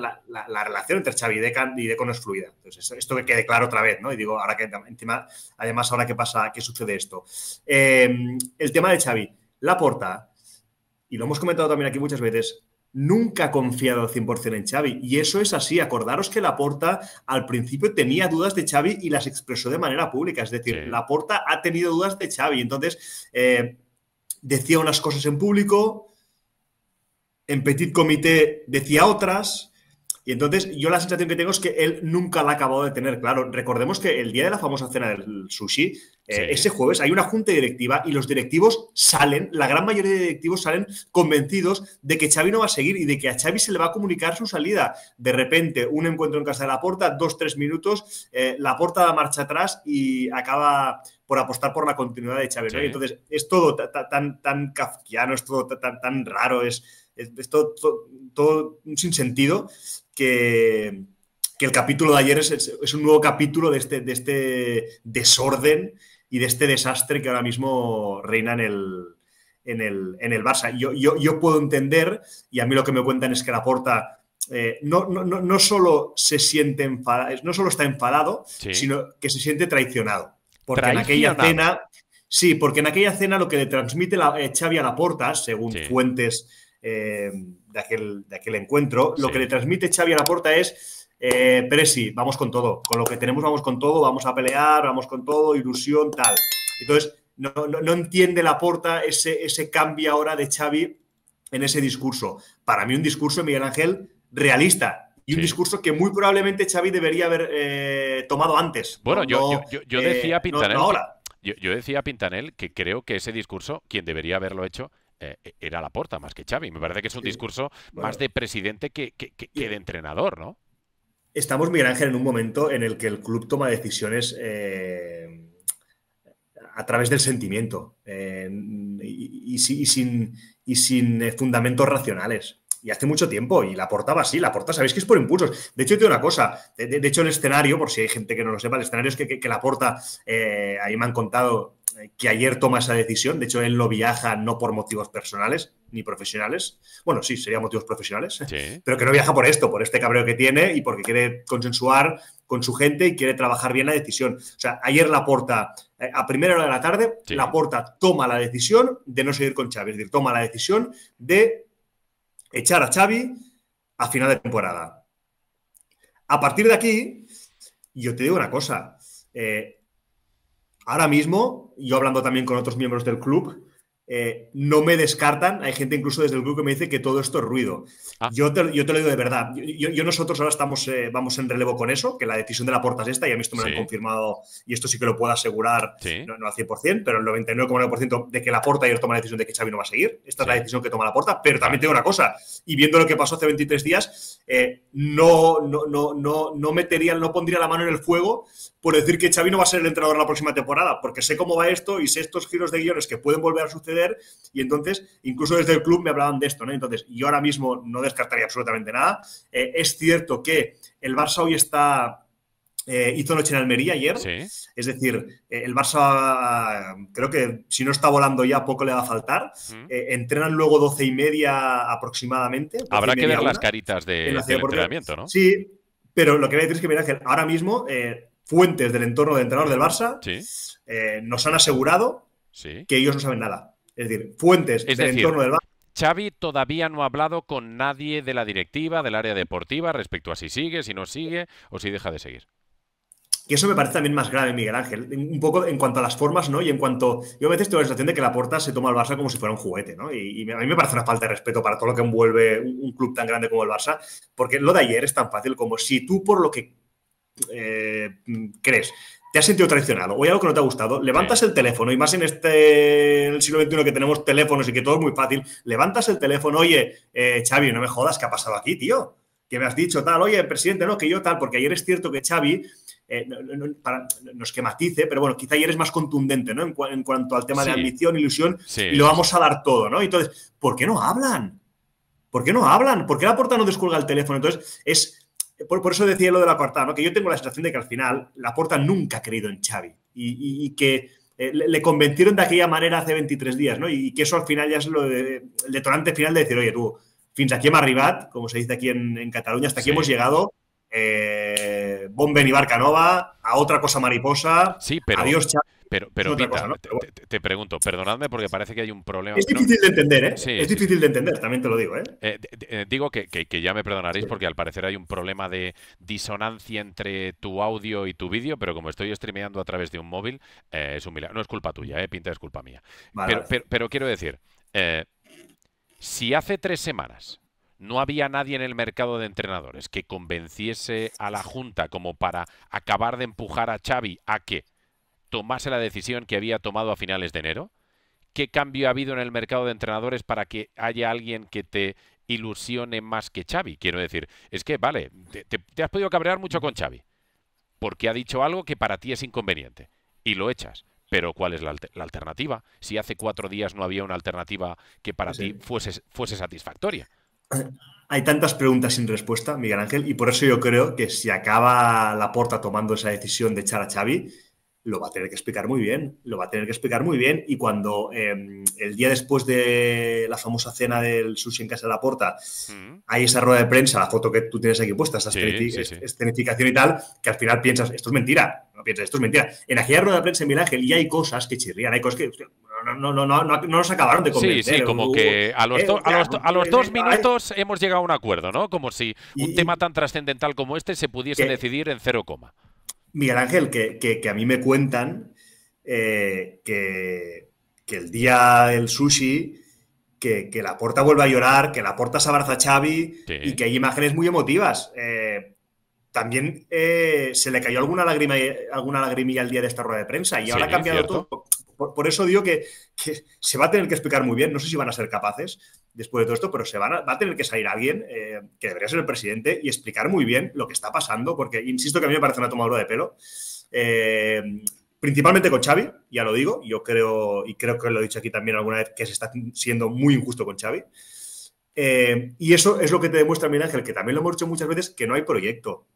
la, relación entre Xavi y, Deco no es fluida. Entonces, esto, que quede claro otra vez, ¿no? Y digo, ahora que encima, además, ahora que pasa, ¿qué sucede esto? Em, el tema de Xavi, Laporta, y lo hemos comentado también aquí muchas veces, nunca ha confiado al 100% en Xavi. Y eso es así. Acordaros que Laporta al principio tenía dudas de Xavi y las expresó de manera pública. Es decir, Laporta ha tenido dudas de Xavi. Entonces, eh, decía unas cosas en público, en Petit Comité decía otras, y entonces yo la sensación que tengo es que él nunca la ha acabado de tener. Claro, recordemos que el día de la famosa cena del sushi, eh, ese jueves hay una junta directiva y los directivos salen, la gran mayoría de directivos salen convencidos de que Xavi no va a seguir y de que a Xavi se le va a comunicar su salida. De repente, un encuentro en casa de la porta, dos, tres minutos, eh, la porta da marcha atrás y acaba por apostar por la continuidad de Chávez. entonces es todo tan, tan kafkiano, es todo tan, tan raro, es, todo, todo, sin un que, el capítulo de ayer es, un nuevo capítulo este, de este, desorden y de este desastre que ahora mismo reina en el, en el, Barça. Yo, yo, puedo entender, y a mí lo que me cuentan es que la porta eh, no, no, no, solo se siente enfadado, no solo está enfadado, sino que se siente traicionado. Porque en aquella cena, sí, porque en aquella cena lo que le transmite la, eh, Xavi a Porta según fuentes eh, de, aquel, encuentro, lo que le transmite Xavi a la Porta es, eh, sí, vamos con todo, con lo que tenemos vamos con todo, vamos a pelear, vamos con todo, ilusión, tal. Entonces, no, entiende Laporta ese, ese cambio ahora de Xavi en ese discurso. Para mí un discurso, Miguel Ángel, realista, y un discurso que muy probablemente Xavi debería haber eh, tomado antes. Bueno, yo, yo, decía a Pintanel. Yo, Pintanel que creo que ese discurso, quien debería haberlo hecho, eh, eh, era era porta más que Xavi. Me parece que es un discurso más de presidente que, de entrenador, ¿no? Estamos, Miguel Ángel, en un momento en el que el club toma decisiones a través del sentimiento sin, y sin fundamentos racionales y hace mucho tiempo, y la portaba así, la porta, sabéis que es por impulsos. De hecho, te digo una cosa, de, hecho el escenario, por si hay gente que no lo sepa, el escenario es que, que, la porta, eh, ahí me han contado eh, que ayer toma esa decisión, de hecho él no viaja no por motivos personales ni profesionales, bueno, sí, serían motivos profesionales, pero que no viaja por esto, por este cabreo que tiene y porque quiere consensuar con su gente y quiere trabajar bien la decisión. O sea, ayer la porta eh, a primera hora de la tarde, la porta toma la decisión de no seguir con Chávez, es decir, toma la decisión de echar a Xavi a final de temporada. A partir de aquí, yo te digo una cosa. Eh, ahora mismo, yo hablando también con otros miembros del club, eh, no me descartan. Hay gente incluso desde el grupo que me dice que todo esto es ruido. Ah. Yo, te, lo digo de verdad. Yo, nosotros ahora estamos, eh, vamos en relevo con eso, que la decisión de la puerta es esta, y a mí esto me lo han confirmado, y esto sí que lo puedo asegurar, no, al 100%, pero el 99,9% de que la puerta ayer toma la decisión de que Xavi no va a seguir. Esta es la decisión que toma la puerta pero también tengo una cosa, y viendo lo que pasó hace 23 días, eh, no, no, no, no, no metería, no pondría la mano en el fuego por decir que Xavi no va a ser el entrenador la próxima temporada, porque sé cómo va esto y sé estos giros de guiones que pueden volver a suceder y entonces, incluso desde el club me hablaban de esto, ¿no? Entonces, yo ahora mismo no descartaría absolutamente nada. Eh, es cierto que el Barça hoy está eh, hizo noche en Almería ayer. Es decir, eh, el Barça creo que si no está volando ya poco le va a faltar. entrenan luego doce y media aproximadamente. Habrá que ver las caritas de, del entrenamiento, ¿no? Sí, pero lo que voy a decir es que, mira, ahora mismo fuentes del entorno del entrenador del Barça eh, nos han asegurado que ellos no saben nada. Es decir, fuentes del entorno del Barça. Xavi todavía no ha hablado con nadie de la directiva, del área deportiva, respecto a si sigue, si no sigue o si deja de seguir. Y eso me parece también más grave, Miguel Ángel, un poco en cuanto a las formas, ¿no? Y en cuanto. Yo a veces tengo la sensación de que la puerta se toma al Barça como si fuera un juguete, ¿no? Y, a mí me parece una falta de respeto para todo lo que envuelve un, club tan grande como el Barça, porque lo de ayer es tan fácil como si tú, por lo que eh, crees, te has sentido traicionado o hay algo que no te ha gustado, levantas el teléfono y más en este siglo XXI que tenemos teléfonos y que todo es muy fácil, levantas el teléfono, oye, eh, Xavi, no me jodas, ¿qué ha pasado aquí, tío? Que me has dicho tal, oye, presidente, no, que yo tal, porque ayer es cierto que Xavi, eh, nos quematice, pero bueno, quizá ayer es más contundente, ¿no? En, cuanto al tema de ambición, ilusión, y lo vamos a dar todo, ¿no? Entonces, ¿por qué no hablan? ¿Por qué no hablan? ¿Por qué la puerta no descuelga el teléfono? Entonces, es por, eso decía lo de la porta, ¿no? que yo tengo la sensación de que al final la porta nunca ha creído en Xavi y, que eh, le, convirtieron convencieron de aquella manera hace 23 días, ¿no? Y, que eso al final ya es lo de, el detonante final de decir, oye, tú, fins aquí hemos arribat, como se dice aquí en, Cataluña, hasta aquí hemos llegado, eh, Bomben y Barcanova, a otra cosa mariposa. pero. Adiós, Pero, pero, te, pregunto, perdonadme porque parece que hay un problema. Es difícil de entender, ¿eh? es difícil de entender, también te lo digo, ¿eh? Eh, digo que, ya me perdonaréis porque al parecer hay un problema de disonancia entre tu audio y tu vídeo, pero como estoy streameando a través de un móvil, es un milagro. No es culpa tuya, Pinta es culpa mía. pero, quiero decir, si hace tres semanas no había nadie en el mercado de entrenadores que convenciese a la Junta como para acabar de empujar a Xavi a que tomase la decisión que había tomado a finales de enero? ¿Qué cambio ha habido en el mercado de entrenadores para que haya alguien que te ilusione más que Xavi? Quiero decir, es que, vale, te, has podido cabrear mucho con Xavi, porque ha dicho algo que para ti es inconveniente, y lo echas. Pero ¿cuál es la, alternativa? Si hace cuatro días no había una alternativa que para ti fuese satisfactoria hay tantas preguntas sin respuesta, Miguel Ángel, y por eso yo creo que si acaba la puerta tomando esa decisión de echar a Xavi, lo va a tener que explicar muy bien, lo va a tener que explicar muy bien y cuando em, el día después de la famosa cena del sushi en casa de la porta mm. hay esa rueda de prensa, la foto que tú tienes aquí puesta, esa y tal, que al final piensas, esto es mentira, no piensas, esto es mentira. En aquella rueda de prensa en Milán ya hay cosas que chirrían, hay cosas que no, nos acabaron de convencer. Sí, sí, como que a los, dos minutos hemos llegado a un acuerdo, ¿no? Como si un tema tan trascendental como este se pudiese decidir en cero coma. Miguel Ángel, que, a mí me cuentan eh, que, que, el día del sushi, que, la porta vuelve a llorar, que la porta se abraza a Xavi y que hay imágenes muy emotivas. Eh, también eh, se le cayó alguna lágrima alguna lagrimilla el día de esta rueda de prensa y ahora ha cambiado todo por, eso digo que, se va a tener que explicar muy bien, no sé si van a ser capaces después de todo esto, pero se van a, va a tener que salir alguien eh, que debería ser el presidente y explicar muy bien lo que está pasando, porque insisto que a mí me parece una tomadura de pelo. Eh, principalmente con Xavi, ya lo digo, yo creo, y creo que lo he dicho aquí también alguna vez, que se está siendo muy injusto con Xavi. Eh, y eso es lo que te demuestra, Miguel Ángel, que también lo hemos dicho muchas veces, que no hay proyecto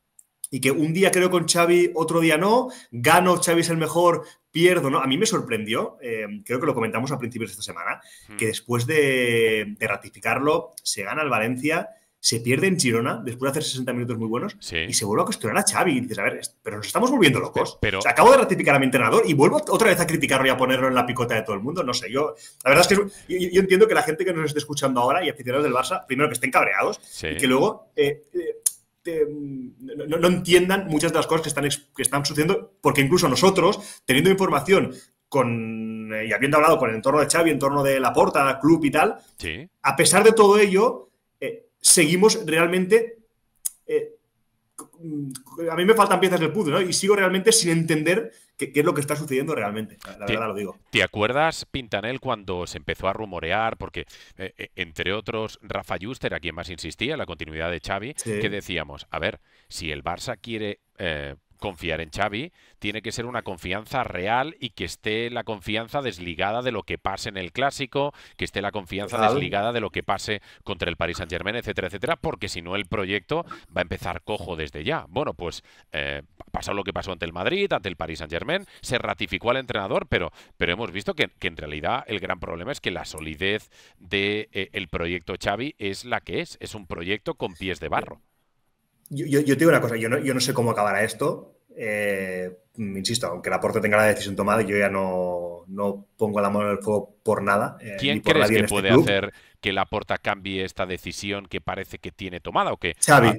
y que un día creo con Xavi, otro día no, gano, Xavi es el mejor, pierdo, ¿no? A mí me sorprendió, em, creo que lo comentamos a principios de esta semana, que después de, ratificarlo, se gana el Valencia, se pierde en Girona, después de hacer 60 minutos muy buenos, y se vuelve a cuestionar a Xavi. Y dices, a ver, pero nos estamos volviendo locos. acabo de ratificar a mi entrenador y vuelvo otra vez a criticarlo y a ponerlo en la picota de todo el mundo. No sé, yo, la verdad es que yo, entiendo que la gente que nos esté escuchando ahora y aficionados del Barça, primero que estén cabreados, y que luego... Eh, eh, Mm, no, entiendan muchas de las cosas que están, que están sucediendo, porque incluso nosotros, teniendo información con, eh, y habiendo hablado con el entorno de Xavi, en torno de La Porta Club y tal, a pesar de todo ello, eh, seguimos realmente... Eh, mm, a mí me faltan piezas del puzzle, Y sigo realmente sin entender qué, es lo que está sucediendo realmente. La, verdad lo digo. ¿Te acuerdas, Pintanel, cuando se empezó a rumorear? Porque, eh, eh, entre otros, Rafa Juster, a quien más insistía, la continuidad de Xavi, que decíamos, a ver, si el Barça quiere eh, confiar en Xavi tiene que ser una confianza real y que esté la confianza desligada de lo que pase en el clásico, que esté la confianza desligada de lo que pase contra el Paris Saint Germain, etcétera, etcétera, porque si no el proyecto va a empezar cojo desde ya. Bueno, pues eh, pasó lo que pasó ante el Madrid, ante el Paris Saint Germain, se ratificó al entrenador, pero, pero hemos visto que, en realidad el gran problema es que la solidez del eh, proyecto Xavi es la que es, es un proyecto con pies de barro. Yo, te digo una cosa, yo no, yo no sé cómo acabará esto. Eh, insisto, aunque porta tenga la decisión tomada, yo ya no, no pongo la mano en el fuego por nada. Eh, ¿Quién crees que este puede hacer que Laporta cambie esta decisión que parece que tiene tomada o que? Xavi. Ah,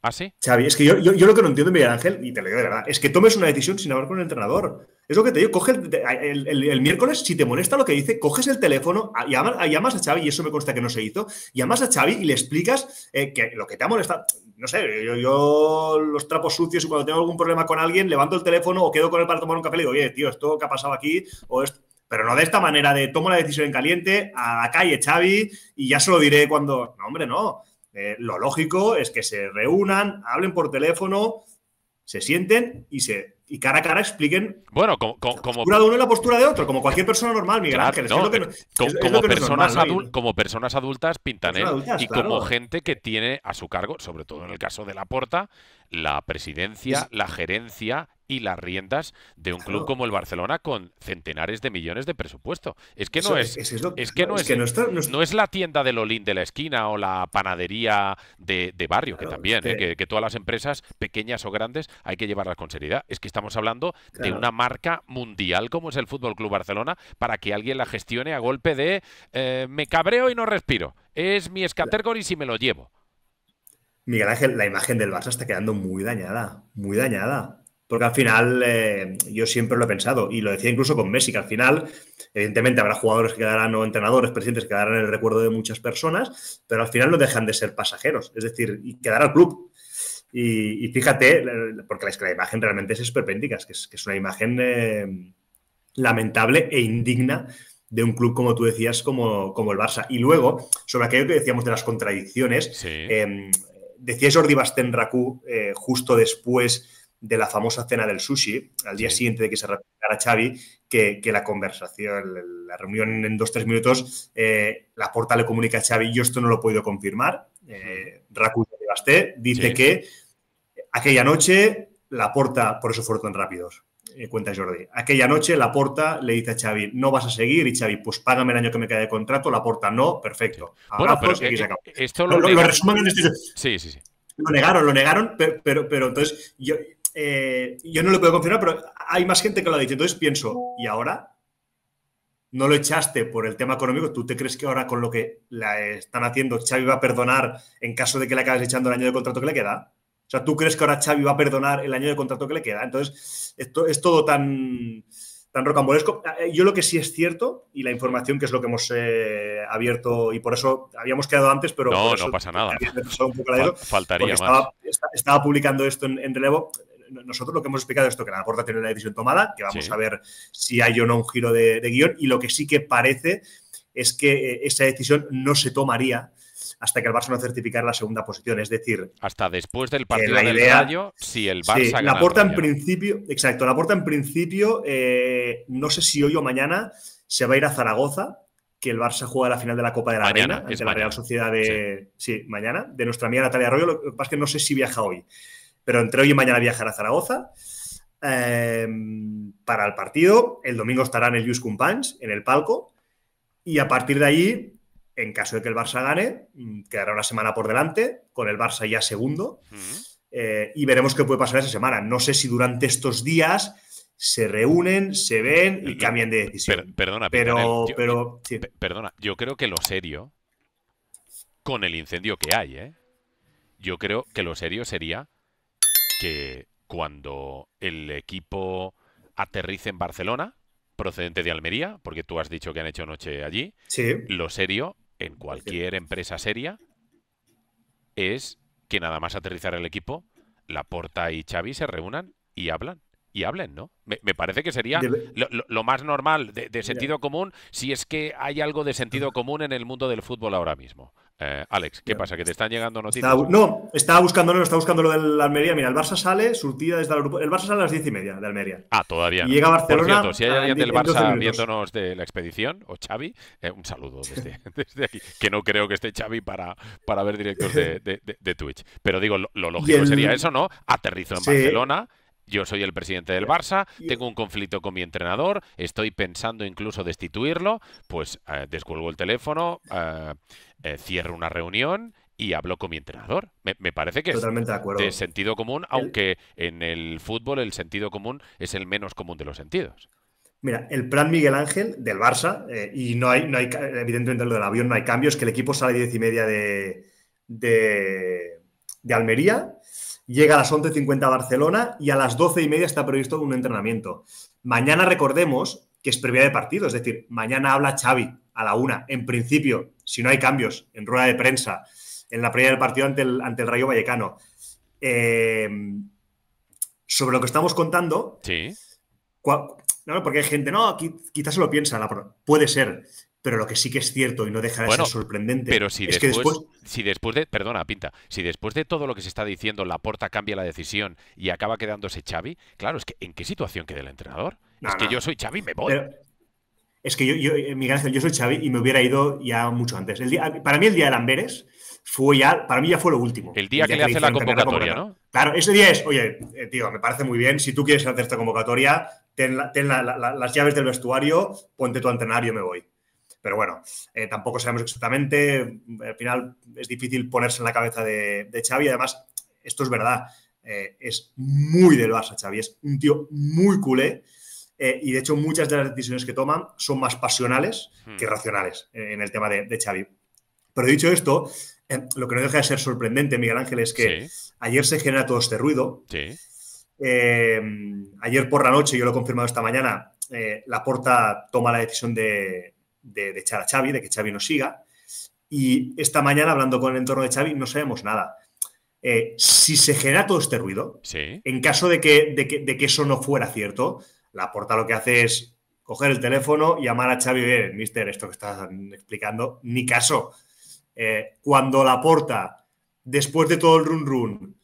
¿Ah, sí? Xavi, es que yo, lo que no entiendo, Miguel Ángel, y te lo digo de verdad, es que tomes una decisión sin hablar con el entrenador. Es lo que te digo, coge el, el, miércoles, si te molesta lo que dice, coges el teléfono, llamas, a Xavi, y eso me consta que no se hizo, llamas a Xavi y le explicas eh, que lo que te ha molestado, no sé, yo, los trapos sucios y cuando tengo algún problema con alguien, levanto el teléfono o quedo con él para tomar un café y digo, oye, tío, esto que ha pasado aquí, o esto. Pero no de esta manera de tomo la decisión en caliente, a la calle Xavi, y ya se lo diré cuando. No, hombre, no. Eh, lo lógico es que se reúnan, hablen por teléfono, se sienten y se y cara a cara expliquen bueno como, la postura de uno y la postura de otro como cualquier persona normal Miguel Ángel como, personas como personas adultas pintan él y como gente que tiene a su cargo sobre todo en el caso de la porta la presidencia la gerencia y las riendas de un club como el Barcelona con centenares de millones de presupuesto. Es que no es, es, que no es, no, es la tienda del olín de la esquina o la panadería de, barrio, que también, ¿eh? que... todas las empresas, pequeñas o grandes, hay que llevarlas con seriedad. Es que estamos hablando de una marca mundial como es el Fútbol Club Barcelona para que alguien la gestione a golpe de eh, me cabreo y no respiro. Es mi escatergor y si me lo llevo. Miguel Ángel, la imagen del Barça está quedando muy dañada, muy dañada. Porque al final eh, yo siempre lo he pensado y lo decía incluso con Messi, que al final, evidentemente habrá jugadores que quedarán o entrenadores, presidentes que quedarán en el recuerdo de muchas personas, pero al final no dejan de ser pasajeros, es decir, y al club. Y, fíjate, porque la, imagen realmente es esperpéntica, que es, una imagen eh, lamentable e indigna de un club, como tú decías, como, como el Barça. Y luego, sobre aquello que decíamos de las contradicciones, em, decías eh, Jordi Racú justo después de la famosa cena del sushi, al día siguiente de que se retirara Xavi, que, la conversación, la reunión en dos, tres minutos, eh, la porta le comunica a Xavi, yo esto no lo he podido confirmar. Eh, Raku de Basté dice que aquella noche la porta, por eso fueron tan rápidos, eh, cuenta Jordi, aquella noche la porta le dice a Xavi, no vas a seguir, y Xavi, pues págame el año que me queda de contrato, la porta no, perfecto. bueno, pero, eh, se Esto lo, en este... Sí, sí, sí. Lo negaron, lo negaron, pero, pero, pero entonces yo eh, yo no lo puedo confirmar, pero hay más gente que lo ha dicho. Entonces pienso, ¿y ahora? No lo echaste por el tema económico. ¿Tú te crees que ahora con lo que la están haciendo, Xavi va a perdonar en caso de que le acabes echando el año de contrato que le queda? O sea, ¿tú crees que ahora Xavi va a perdonar el año de contrato que le queda? Entonces, esto es todo tan, tan rocambolesco. Eh, yo lo que sí es cierto, y la información que es lo que hemos eh, abierto, y por eso habíamos quedado antes, pero. No, no pasa nada. faltaría Estaba, publicando esto en, en, relevo nosotros lo que hemos explicado es esto, que la aporta tiene la decisión tomada, que vamos a ver si hay o no un giro de, guión, y lo que sí que parece es que eh, esa decisión no se tomaría hasta que el Barça no certificara la segunda posición. Es decir, hasta después del partido la idea, del Rayo, si el Barça La aporta en principio, exacto, la porta en principio, eh, no sé si hoy o mañana se va a ir a Zaragoza, que el Barça juega la final de la Copa de la Reina ante la Real Sociedad de sí. mañana, de nuestra amiga Natalia Arroyo. Lo que pasa es que no sé si viaja hoy pero entre hoy y mañana viajará a Zaragoza eh, para el partido. El domingo estará en el Jus en el palco. Y a partir de ahí, en caso de que el Barça gane, mm, quedará una semana por delante, con el Barça ya segundo. Eh, y veremos qué puede pasar esa semana. No sé si durante estos días se reúnen, se ven y cambian de decisión. perdona, pero, pero perdona, yo creo que lo serio, con el incendio que hay, ¿eh? yo creo que lo serio sería que cuando el equipo aterrice en Barcelona, procedente de Almería, porque tú has dicho que han hecho noche allí, sí. lo serio en cualquier empresa seria es que nada más aterrizar el equipo, Laporta y Xavi se reúnan y hablan y hablen, ¿no? Me, parece que sería lo, más normal de, sentido común si es que hay algo de sentido <laughs> común en el mundo del fútbol ahora mismo. Eh, Alex, ¿qué pasa? ¿Que te están llegando noticias? no, está buscándolo está buscando lo del Almería. Mira, el Barça sale, surtida desde el El Barça sale a las diez y media de Almería. Ah, todavía. llega a Barcelona. Por cierto, si hay alguien del Barça viéndonos de la expedición, o Xavi, eh, un saludo <laughs> desde, aquí. Que no creo que esté Xavi para, para ver directos de, Twitch. Pero digo, lo, lógico sería eso, ¿no? Aterrizo en Barcelona yo soy el presidente del Barça, tengo un conflicto con mi entrenador, estoy pensando incluso destituirlo, pues eh, descuelgo el teléfono, eh, eh, cierro una reunión y hablo con mi entrenador. Me, parece que es de, sentido común, aunque en el fútbol el sentido común es el menos común de los sentidos. Mira, el plan Miguel Ángel del Barça, eh, y no hay, no hay, evidentemente lo del avión no hay cambios, que el equipo sale a diez y media de de Almería, llega a las 11.50 a Barcelona y a las 12 y media está previsto un entrenamiento. Mañana recordemos que es previa de partido, es decir, mañana habla Xavi a la una, en principio, si no hay cambios, en rueda de prensa, en la previa del partido ante el, Rayo Vallecano. Eh, sobre lo que estamos contando, no, porque hay gente, no, quizás se lo piensa, puede ser, pero lo que sí que es cierto y no deja de ser sorprendente pero si es después, que después... Si después de... Perdona, Pinta, si después de todo lo que se está diciendo la porta cambia la decisión y acaba quedándose Xavi, claro, es que ¿en qué situación queda el entrenador? es que yo soy Xavi y me voy. Es que yo, yo, eh, Miguel Ángel, yo soy Xavi y me hubiera ido ya mucho antes. El para mí el día de Lamberes fue ya, para mí ya fue lo último. El día, que, le hace la convocatoria, ¿no? Claro, ese día es, oye, eh, tío, me parece muy bien, si tú quieres hacer esta convocatoria, ten, las llaves del vestuario, ponte tu antenario y me voy. Pero bueno, eh, tampoco sabemos exactamente. Al final es difícil ponerse en la cabeza de, Xavi. Además, esto es verdad. Eh, es muy del Barça, Xavi. Es un tío muy culé. Eh, y de hecho, muchas de las decisiones que toman son más pasionales hmm. que racionales en el tema de, Xavi. Pero dicho esto, lo que no deja de ser sorprendente, Miguel Ángel, es que ayer se genera todo este ruido. ayer por la noche, yo lo he confirmado esta mañana, la porta toma la decisión de, de, echar a Xavi, de que Xavi nos siga. Y esta mañana, hablando con el entorno de Xavi, no sabemos nada. Eh, si se genera todo este ruido, en caso de que, de, que, eso no fuera cierto, la porta lo que hace es coger el teléfono, llamar a Xavi y decir, mister, esto que estás explicando, ni caso. Eh, cuando la porta, después de todo el run run,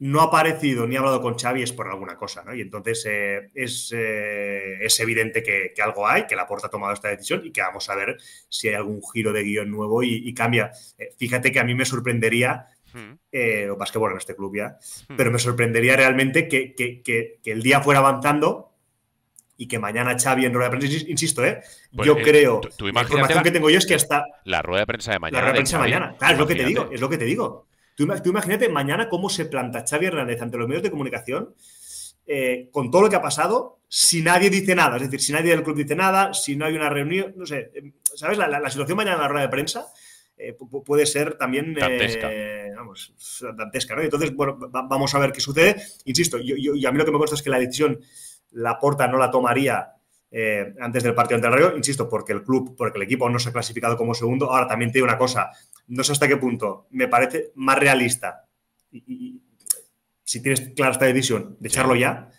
no ha aparecido ni ha hablado con Xavi es por alguna cosa, ¿no? Y entonces eh, es, eh, es, evidente que, algo hay, que la porta ha tomado esta decisión y que vamos a ver si hay algún giro de guión nuevo y, cambia. Eh, fíjate que a mí me sorprendería, o más que bueno, en este club ya, hmm. pero me sorprendería realmente que, el día fuera avanzando y que mañana Xavi en rueda de prensa, insisto, ¿eh? Pues, yo creo, la información que tengo yo es que hasta... La rueda de prensa de mañana. La rueda de prensa de mañana, claro, es lo que te digo, es lo que te digo. Tú, imagínate mañana cómo se planta Xavi Hernández ante los medios de comunicación eh, con todo lo que ha pasado, si nadie dice nada, es decir, si nadie del club dice nada, si no hay una reunión, no sé, eh, ¿sabes? La, situación mañana en la rueda de prensa eh, puede ser también dantesca. vamos, ¿no? Entonces, bueno, vamos a ver qué sucede. Insisto, yo, y a mí lo que me gusta es que la decisión la porta no la tomaría antes del partido ante el insisto, porque el club, porque el equipo no se ha clasificado como segundo. Ahora también te una cosa, no sé hasta qué punto, me parece más realista. Y, si tienes clara esta decisión de echarlo ya,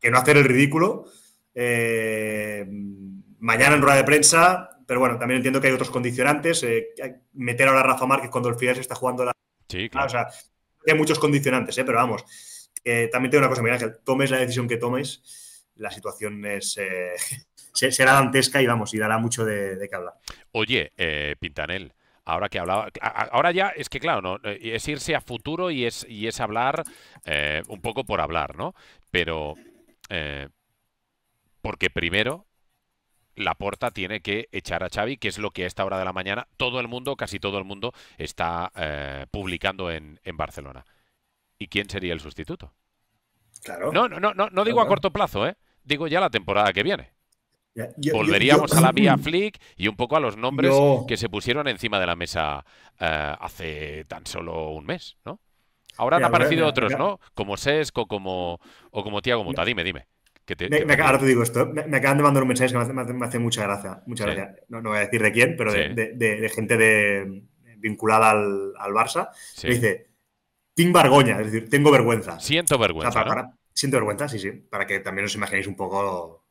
que no hacer el ridículo. Eh, mañana en rueda de prensa, pero bueno, también entiendo que hay otros condicionantes. Eh, meter ahora a Rafa Márquez cuando el final se está jugando la. Sí, ah, claro. o sea, hay muchos condicionantes, eh, pero vamos. también tengo una cosa, Miguel Ángel, tomes la decisión que tomes, la situación es. <laughs> será dantesca y vamos, y dará mucho de, de qué hablar. Oye, Pintanel, Ahora que hablaba, ahora ya es que claro, eh, es irse a futuro y es y es hablar eh, un poco por hablar, ¿no? Pero eh, porque primero la porta tiene que echar a Xavi, que es lo que a esta hora de la mañana todo el mundo, casi todo el mundo, está publicando en, Barcelona. ¿Y quién sería el sustituto? Claro. No, no, no, no, digo a corto plazo, ¿eh? Digo ya la temporada que viene. Volveríamos a la <clears throat> vía Flick y un poco a los nombres que se pusieron encima de la mesa eh, hace tan solo un mes, ¿no? Ahora han aparecido otros, ¿no? Como Sesco como, o como Tiago Muta Dime, dime. me, ahora te digo esto. Me, acaban de mandar un mensaje que me hace, mucha gracia. No, voy a decir de quién, pero de, de, gente vinculada al, Barça. Me dice, Ting es decir, tengo vergüenza. Siento vergüenza. siento vergüenza, sí, sí. Para que también os imaginéis un poco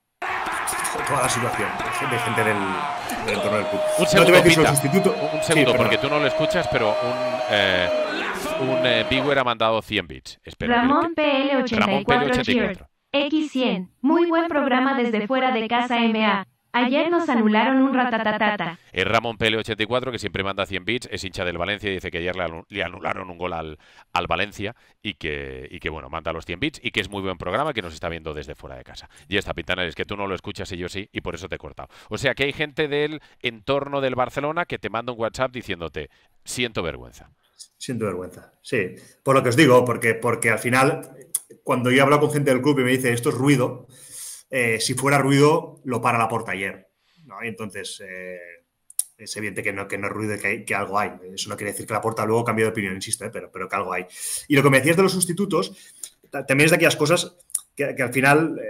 toda la situación de gente del, entorno del club. Un segundo, no Un segundo, porque tú no lo escuchas, pero un, eh, un eh, viewer ha mandado 100 bits. Ramón PL84. X100. Muy buen programa desde fuera de casa MA. Ayer nos anularon un ratatatata. Es Ramón Pele 84 que siempre manda 100 bits, es hincha del Valencia y dice que ayer le anularon un gol al, Valencia y que, que, bueno, manda los 100 bits y que es muy buen programa que nos está viendo desde fuera de casa. Y esta pintana es que tú no lo escuchas y yo sí, y por eso te he cortado. O sea que hay gente del entorno del Barcelona que te manda un WhatsApp diciéndote, siento vergüenza. Siento vergüenza, sí. Por lo que os digo, porque, porque al final, cuando yo hablo con gente del club y me dice, esto es ruido, eh, si fuera ruido, lo para la porta ayer. entonces, eh, es evidente que no, que no es ruido, que, que, algo hay. Eso no quiere decir que la porta luego cambie de opinión, insisto, eh, pero, pero que algo hay. Y lo que me decías de los sustitutos, también es de aquellas cosas que, al final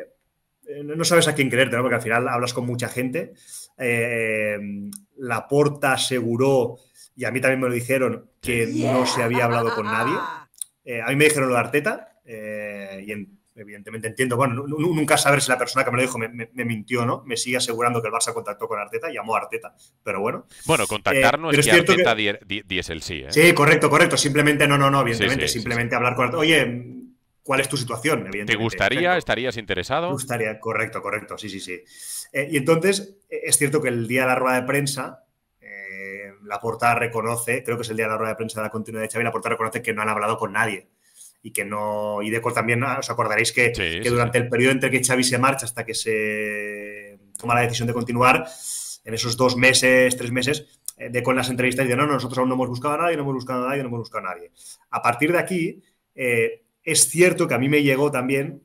no sabes a quién creerte, porque al final hablas con mucha gente. la porta aseguró, y a mí también me lo dijeron, que no se había hablado con nadie. <laughs> a mí me dijeron lo de Arteta, y en evidentemente entiendo, bueno, nunca saber si la persona que me lo dijo me, mintió, ¿no? Me sigue asegurando que el Barça contactó con Arteta, llamó a Arteta, pero bueno. Bueno, contactar eh, no es, que Arteta que... sí, ¿eh? Sí, correcto, correcto. Simplemente, no, no, no, evidentemente, simplemente hablar con Arteta. Oye, ¿cuál es tu situación? ¿Te gustaría? ¿Estarías interesado? Me gustaría, correcto, correcto, sí, sí, sí. Eh, y entonces, es cierto que el día de la rueda de prensa, la portada reconoce, creo que es el día de la rueda de prensa de la continuidad de Xavi, la portada reconoce que no han hablado con nadie y que no. Y Deco también, os acordaréis que, durante el periodo entre que Xavi se marcha hasta que se toma la decisión de continuar, en esos dos meses, tres meses, eh, de con las entrevistas dice: No, no nosotros aún no hemos buscado a nadie, no hemos buscado a nadie, no hemos buscado a nadie. A partir de aquí, eh, es cierto que a mí me llegó también.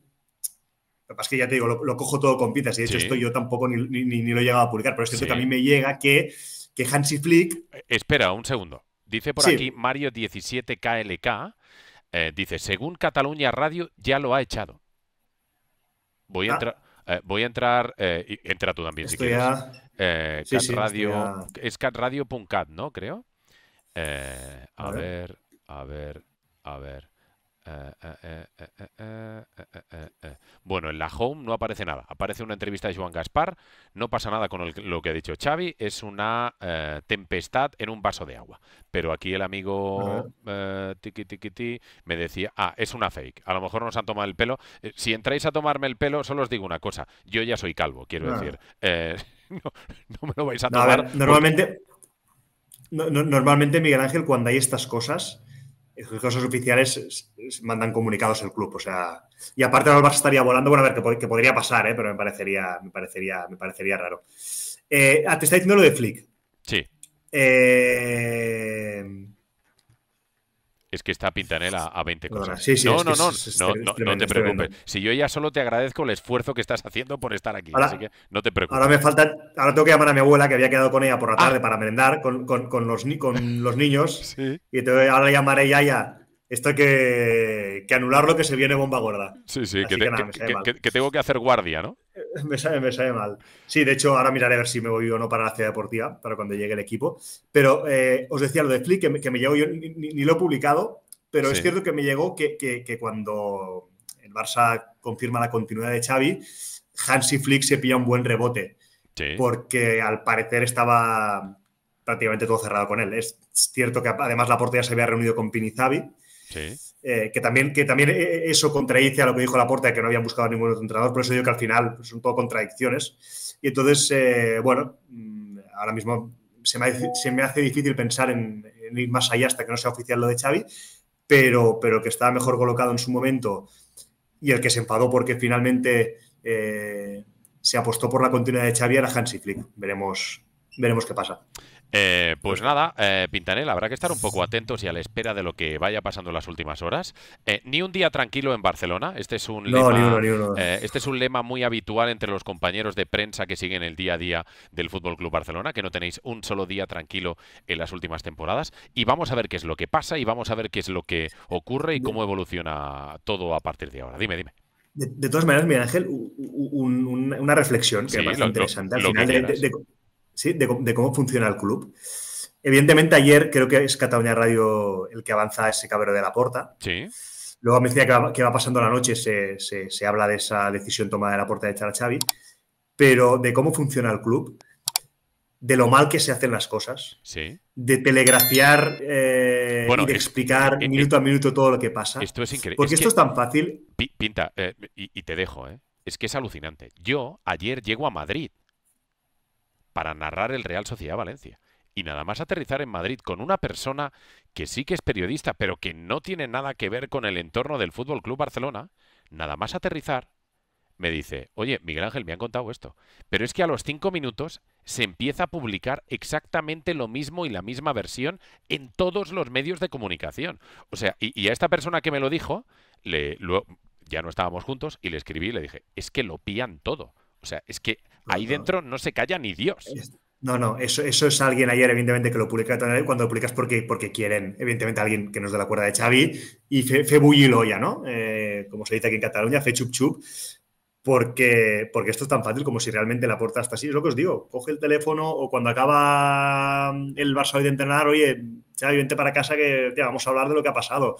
Lo que pasa es que ya te digo, lo, cojo todo con pinzas y de hecho esto yo tampoco ni, ni, lo he llegado a publicar, pero es cierto que a mí me llega que, que Hansi Flick. Espera un segundo. Dice por aquí Mario17KLK eh, dice, según Cataluña Radio ya lo ha echado. Voy a, ah. eh, entrar, eh, entra tú también si quieres. es Cat Radio, Es catradio.cat, ¿no? Creo. a, ver, a ver, a ver. Bueno, en la home no aparece nada. Aparece una entrevista de Joan Gaspar. No pasa nada con lo que ha dicho Xavi. Es una eh, tempestad en un vaso de agua. Pero aquí el amigo eh, me decía, ah, es una fake. A lo mejor nos han tomado el pelo. Eh, si entráis a tomarme el pelo, solo os digo una cosa. Yo ya soy calvo, quiero decir. <laughs> No, me lo vais a tomar. normalmente, normalmente, Miguel Ángel, cuando hay estas cosas las cosas oficiales mandan comunicados al club. O sea, y aparte el estaría volando, bueno, a ver, que, podría pasar, ¿eh? pero me parecería, me parecería, me parecería raro. Eh, ah, te está diciendo lo de Flick. Sí. Eh, es que está Pintanela a 20 cosas. no, no, no, no, te preocupes. Si yo ya solo te agradezco el esfuerzo que estás haciendo por estar aquí, así que no te preocupes. Ahora me falta, ahora tengo que llamar a mi abuela que había quedado con ella por la ah. tarde para merendar con, con, los, con los <laughs> niños. Y ahora llamaré ya ya. Esto hay que, anularlo que se viene bomba gorda. Sí, sí, que, tengo que hacer guardia, ¿no? Eh, <laughs> me sale, mal. Sí, de hecho, ahora miraré a ver si me voy o no para la ciudad deportiva, para cuando llegue el equipo. Pero eh, os decía lo de Flick, que me, llegó, yo ni, lo he publicado, pero es cierto que me llegó que, cuando el Barça confirma la continuidad de Xavi, Hansi Flick se pilla un buen rebote. Porque al parecer estaba prácticamente todo cerrado con él. Es cierto que además la portera se había reunido con Pinizabi. Sí. Eh, que, también, que también eh, eh, eso contradice a lo que dijo Laporta, que no habían buscado a ningún otro entrenador, por eso digo que al final pues, son todo contradicciones. Y entonces, bueno, mm, ahora mismo se me, hace, difícil pensar en, ir más allá hasta que no sea oficial lo de Xavi, pero, pero que estaba mejor colocado en su momento y el que se enfadó porque finalmente se apostó por la continuidad de Xavi era Hansi Flick. Veremos, veremos qué pasa. Eh, pues, pues nada, eh, Pintanel, habrá que estar un poco atentos y a la espera de lo que vaya pasando en las últimas horas. Eh, ni un día tranquilo en Barcelona. Este es un lema, eh, este es un lema muy habitual entre los compañeros de prensa que siguen el día a día del Fútbol Club Barcelona, que no tenéis un solo día tranquilo en las últimas temporadas. Y vamos a ver qué es lo que pasa y vamos a ver qué es lo que ocurre y cómo evoluciona todo a partir de ahora. Dime, dime. De, todas maneras, mira, Ángel, una reflexión que me interesante. Al final ¿sí? de, cómo funciona el club. Evidentemente, ayer creo que es Cataluña Radio el que avanza ese cabrero de la puerta. Sí. Luego, me decía que va, que va pasando la noche, se, habla de esa decisión tomada de la puerta de echar pero de cómo funciona el club, de lo mal que se hacen las cosas, sí. de telegrafiar eh, y de explicar eh, eh, minuto a minuto todo lo que pasa. Esto es increíble. Porque esto es tan fácil. Pinta, y, te dejo, es que es alucinante. Yo ayer llego a Madrid para narrar el Real Sociedad Valencia. Y nada más aterrizar en Madrid con una persona que sí que es periodista, pero que no tiene nada que ver con el entorno del Fútbol Club Barcelona, nada más aterrizar, me dice: Oye, Miguel Ángel, me han contado esto. Pero es que a los cinco minutos se empieza a publicar exactamente lo mismo y la misma versión en todos los medios de comunicación. O sea, y, a esta persona que me lo dijo, le, ya no estábamos juntos, y le escribí y le dije: Es que lo pían todo. O sea, es que ahí dentro no se calla ni Dios. No, no, eso, es alguien ayer, evidentemente, que lo publica cuando lo publicas porque, porque quieren, evidentemente, alguien que nos dé la cuerda de Xavi y fe, fe ya, ¿no? Eh, como se dice aquí en Cataluña, fe chup chup, porque, porque esto es tan fácil como si realmente la puerta está así. Es lo que os digo, coge el teléfono o cuando acaba mm, el Barça hoy de entrenar, oye, Xavi, vente para casa que vamos a hablar de lo que ha pasado.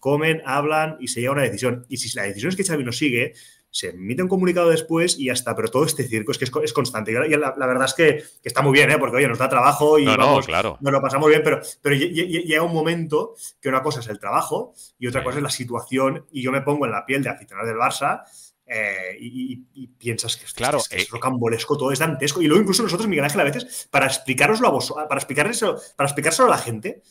Comen, hablan y se llega a una decisión. Y si la decisión es que Xavi nos sigue, se emite un comunicado después y hasta, pero todo este circo es que es, constante. Y la, verdad es que, está muy bien, ¿eh? porque oye, nos da trabajo y vamos, nos lo pasamos bien, pero, pero llega un momento que una cosa es el trabajo y otra cosa es la situación. Y yo me pongo en la piel de aficionado del Barça eh, y, piensas que, es, rocambolesco, eh, todo es dantesco. Y luego incluso nosotros, Miguel Ángel, a veces, para explicaroslo a vos, para para explicárselo a la gente,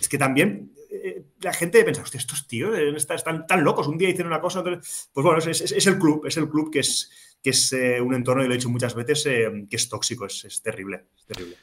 es que también eh, eh, la gente piensa estos tíos están, tan locos, un día dicen una cosa, pues bueno, es, el club, es el club que es, que es eh, un entorno, y lo he dicho muchas veces, que es tóxico, es, terrible, es terrible.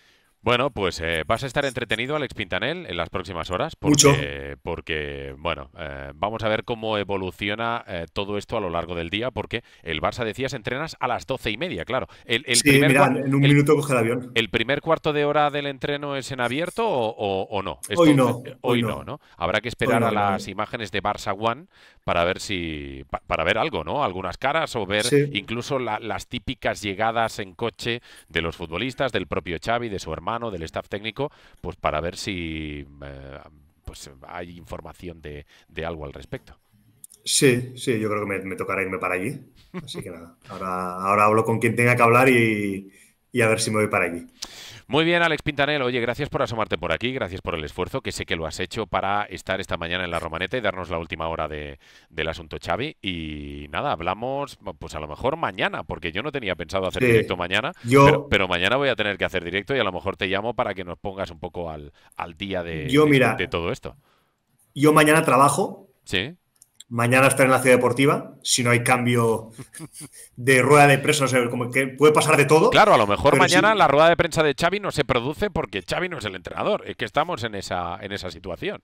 Bueno, pues eh, vas a estar entretenido, Alex Pintanel, en las próximas horas, porque, porque bueno, eh, vamos a ver cómo evoluciona eh, todo esto a lo largo del día, porque el Barça, decías, entrenas a las doce y media, claro. El, sí, primer en un minuto coge el avión. ¿El primer cuarto de hora del entreno es en abierto o, no? hoy no? hoy, no, no. Habrá que esperar a las imágenes de Barça One para ver si, para ver algo, ¿no? Algunas caras o ver incluso las típicas llegadas en coche de los futbolistas, del propio Xavi, de su hermano del staff técnico, pues para ver si eh, pues hay información de, algo al respecto. Sí, sí, yo creo que me, me tocará irme para allí. Así que nada, ahora, ahora hablo con quien tenga que hablar y, y a ver si me voy para allí. Muy bien, Alex Pintanel. Oye, gracias por asomarte por aquí, gracias por el esfuerzo, que sé que lo has hecho para estar esta mañana en la Romaneta y darnos la última hora de, del asunto Xavi. Y nada, hablamos, pues a lo mejor mañana, porque yo no tenía pensado hacer directo mañana, yo, pero, mañana voy a tener que hacer directo y a lo mejor te llamo para que nos pongas un poco al, al día de, de todo esto. Yo mañana trabajo. Sí mañana estar en la ciudad deportiva, si no hay cambio de rueda de prensa, no sé, como que puede pasar de todo. Claro, a lo mejor mañana la rueda de prensa de Xavi no se produce porque Xavi no es el entrenador, es que estamos en esa, en esa situación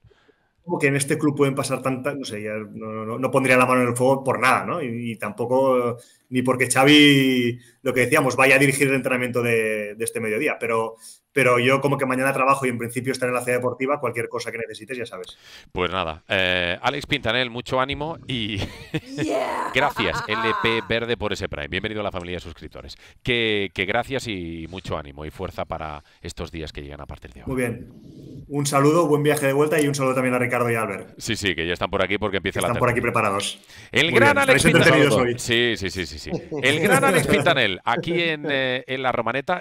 como que en este club pueden pasar tantas, no sé, ya no, pondría la mano en el fuego por nada, ¿no? Y, tampoco, ni porque Xavi, lo que decíamos, vaya a dirigir el entrenamiento de, este mediodía, pero, pero yo como que mañana trabajo y en principio estaré en la ciudad deportiva, cualquier cosa que necesites, ya sabes. Pues nada, eh, Alex Pintanel, mucho ánimo y <laughs> gracias, LP Verde, por ese Prime. Bienvenido a la familia de suscriptores. Que, que gracias y mucho ánimo y fuerza para estos días que llegan a partir de ahora. Muy bien. Un saludo, buen viaje de vuelta y un saludo también a Ricardo y Albert. Sí, sí, que ya están por aquí porque empieza la la Están por aquí preparados. El gran Alex Pintanel. Sí, sí, sí, sí, El gran Alex Pintanel, aquí en eh, La Romaneta.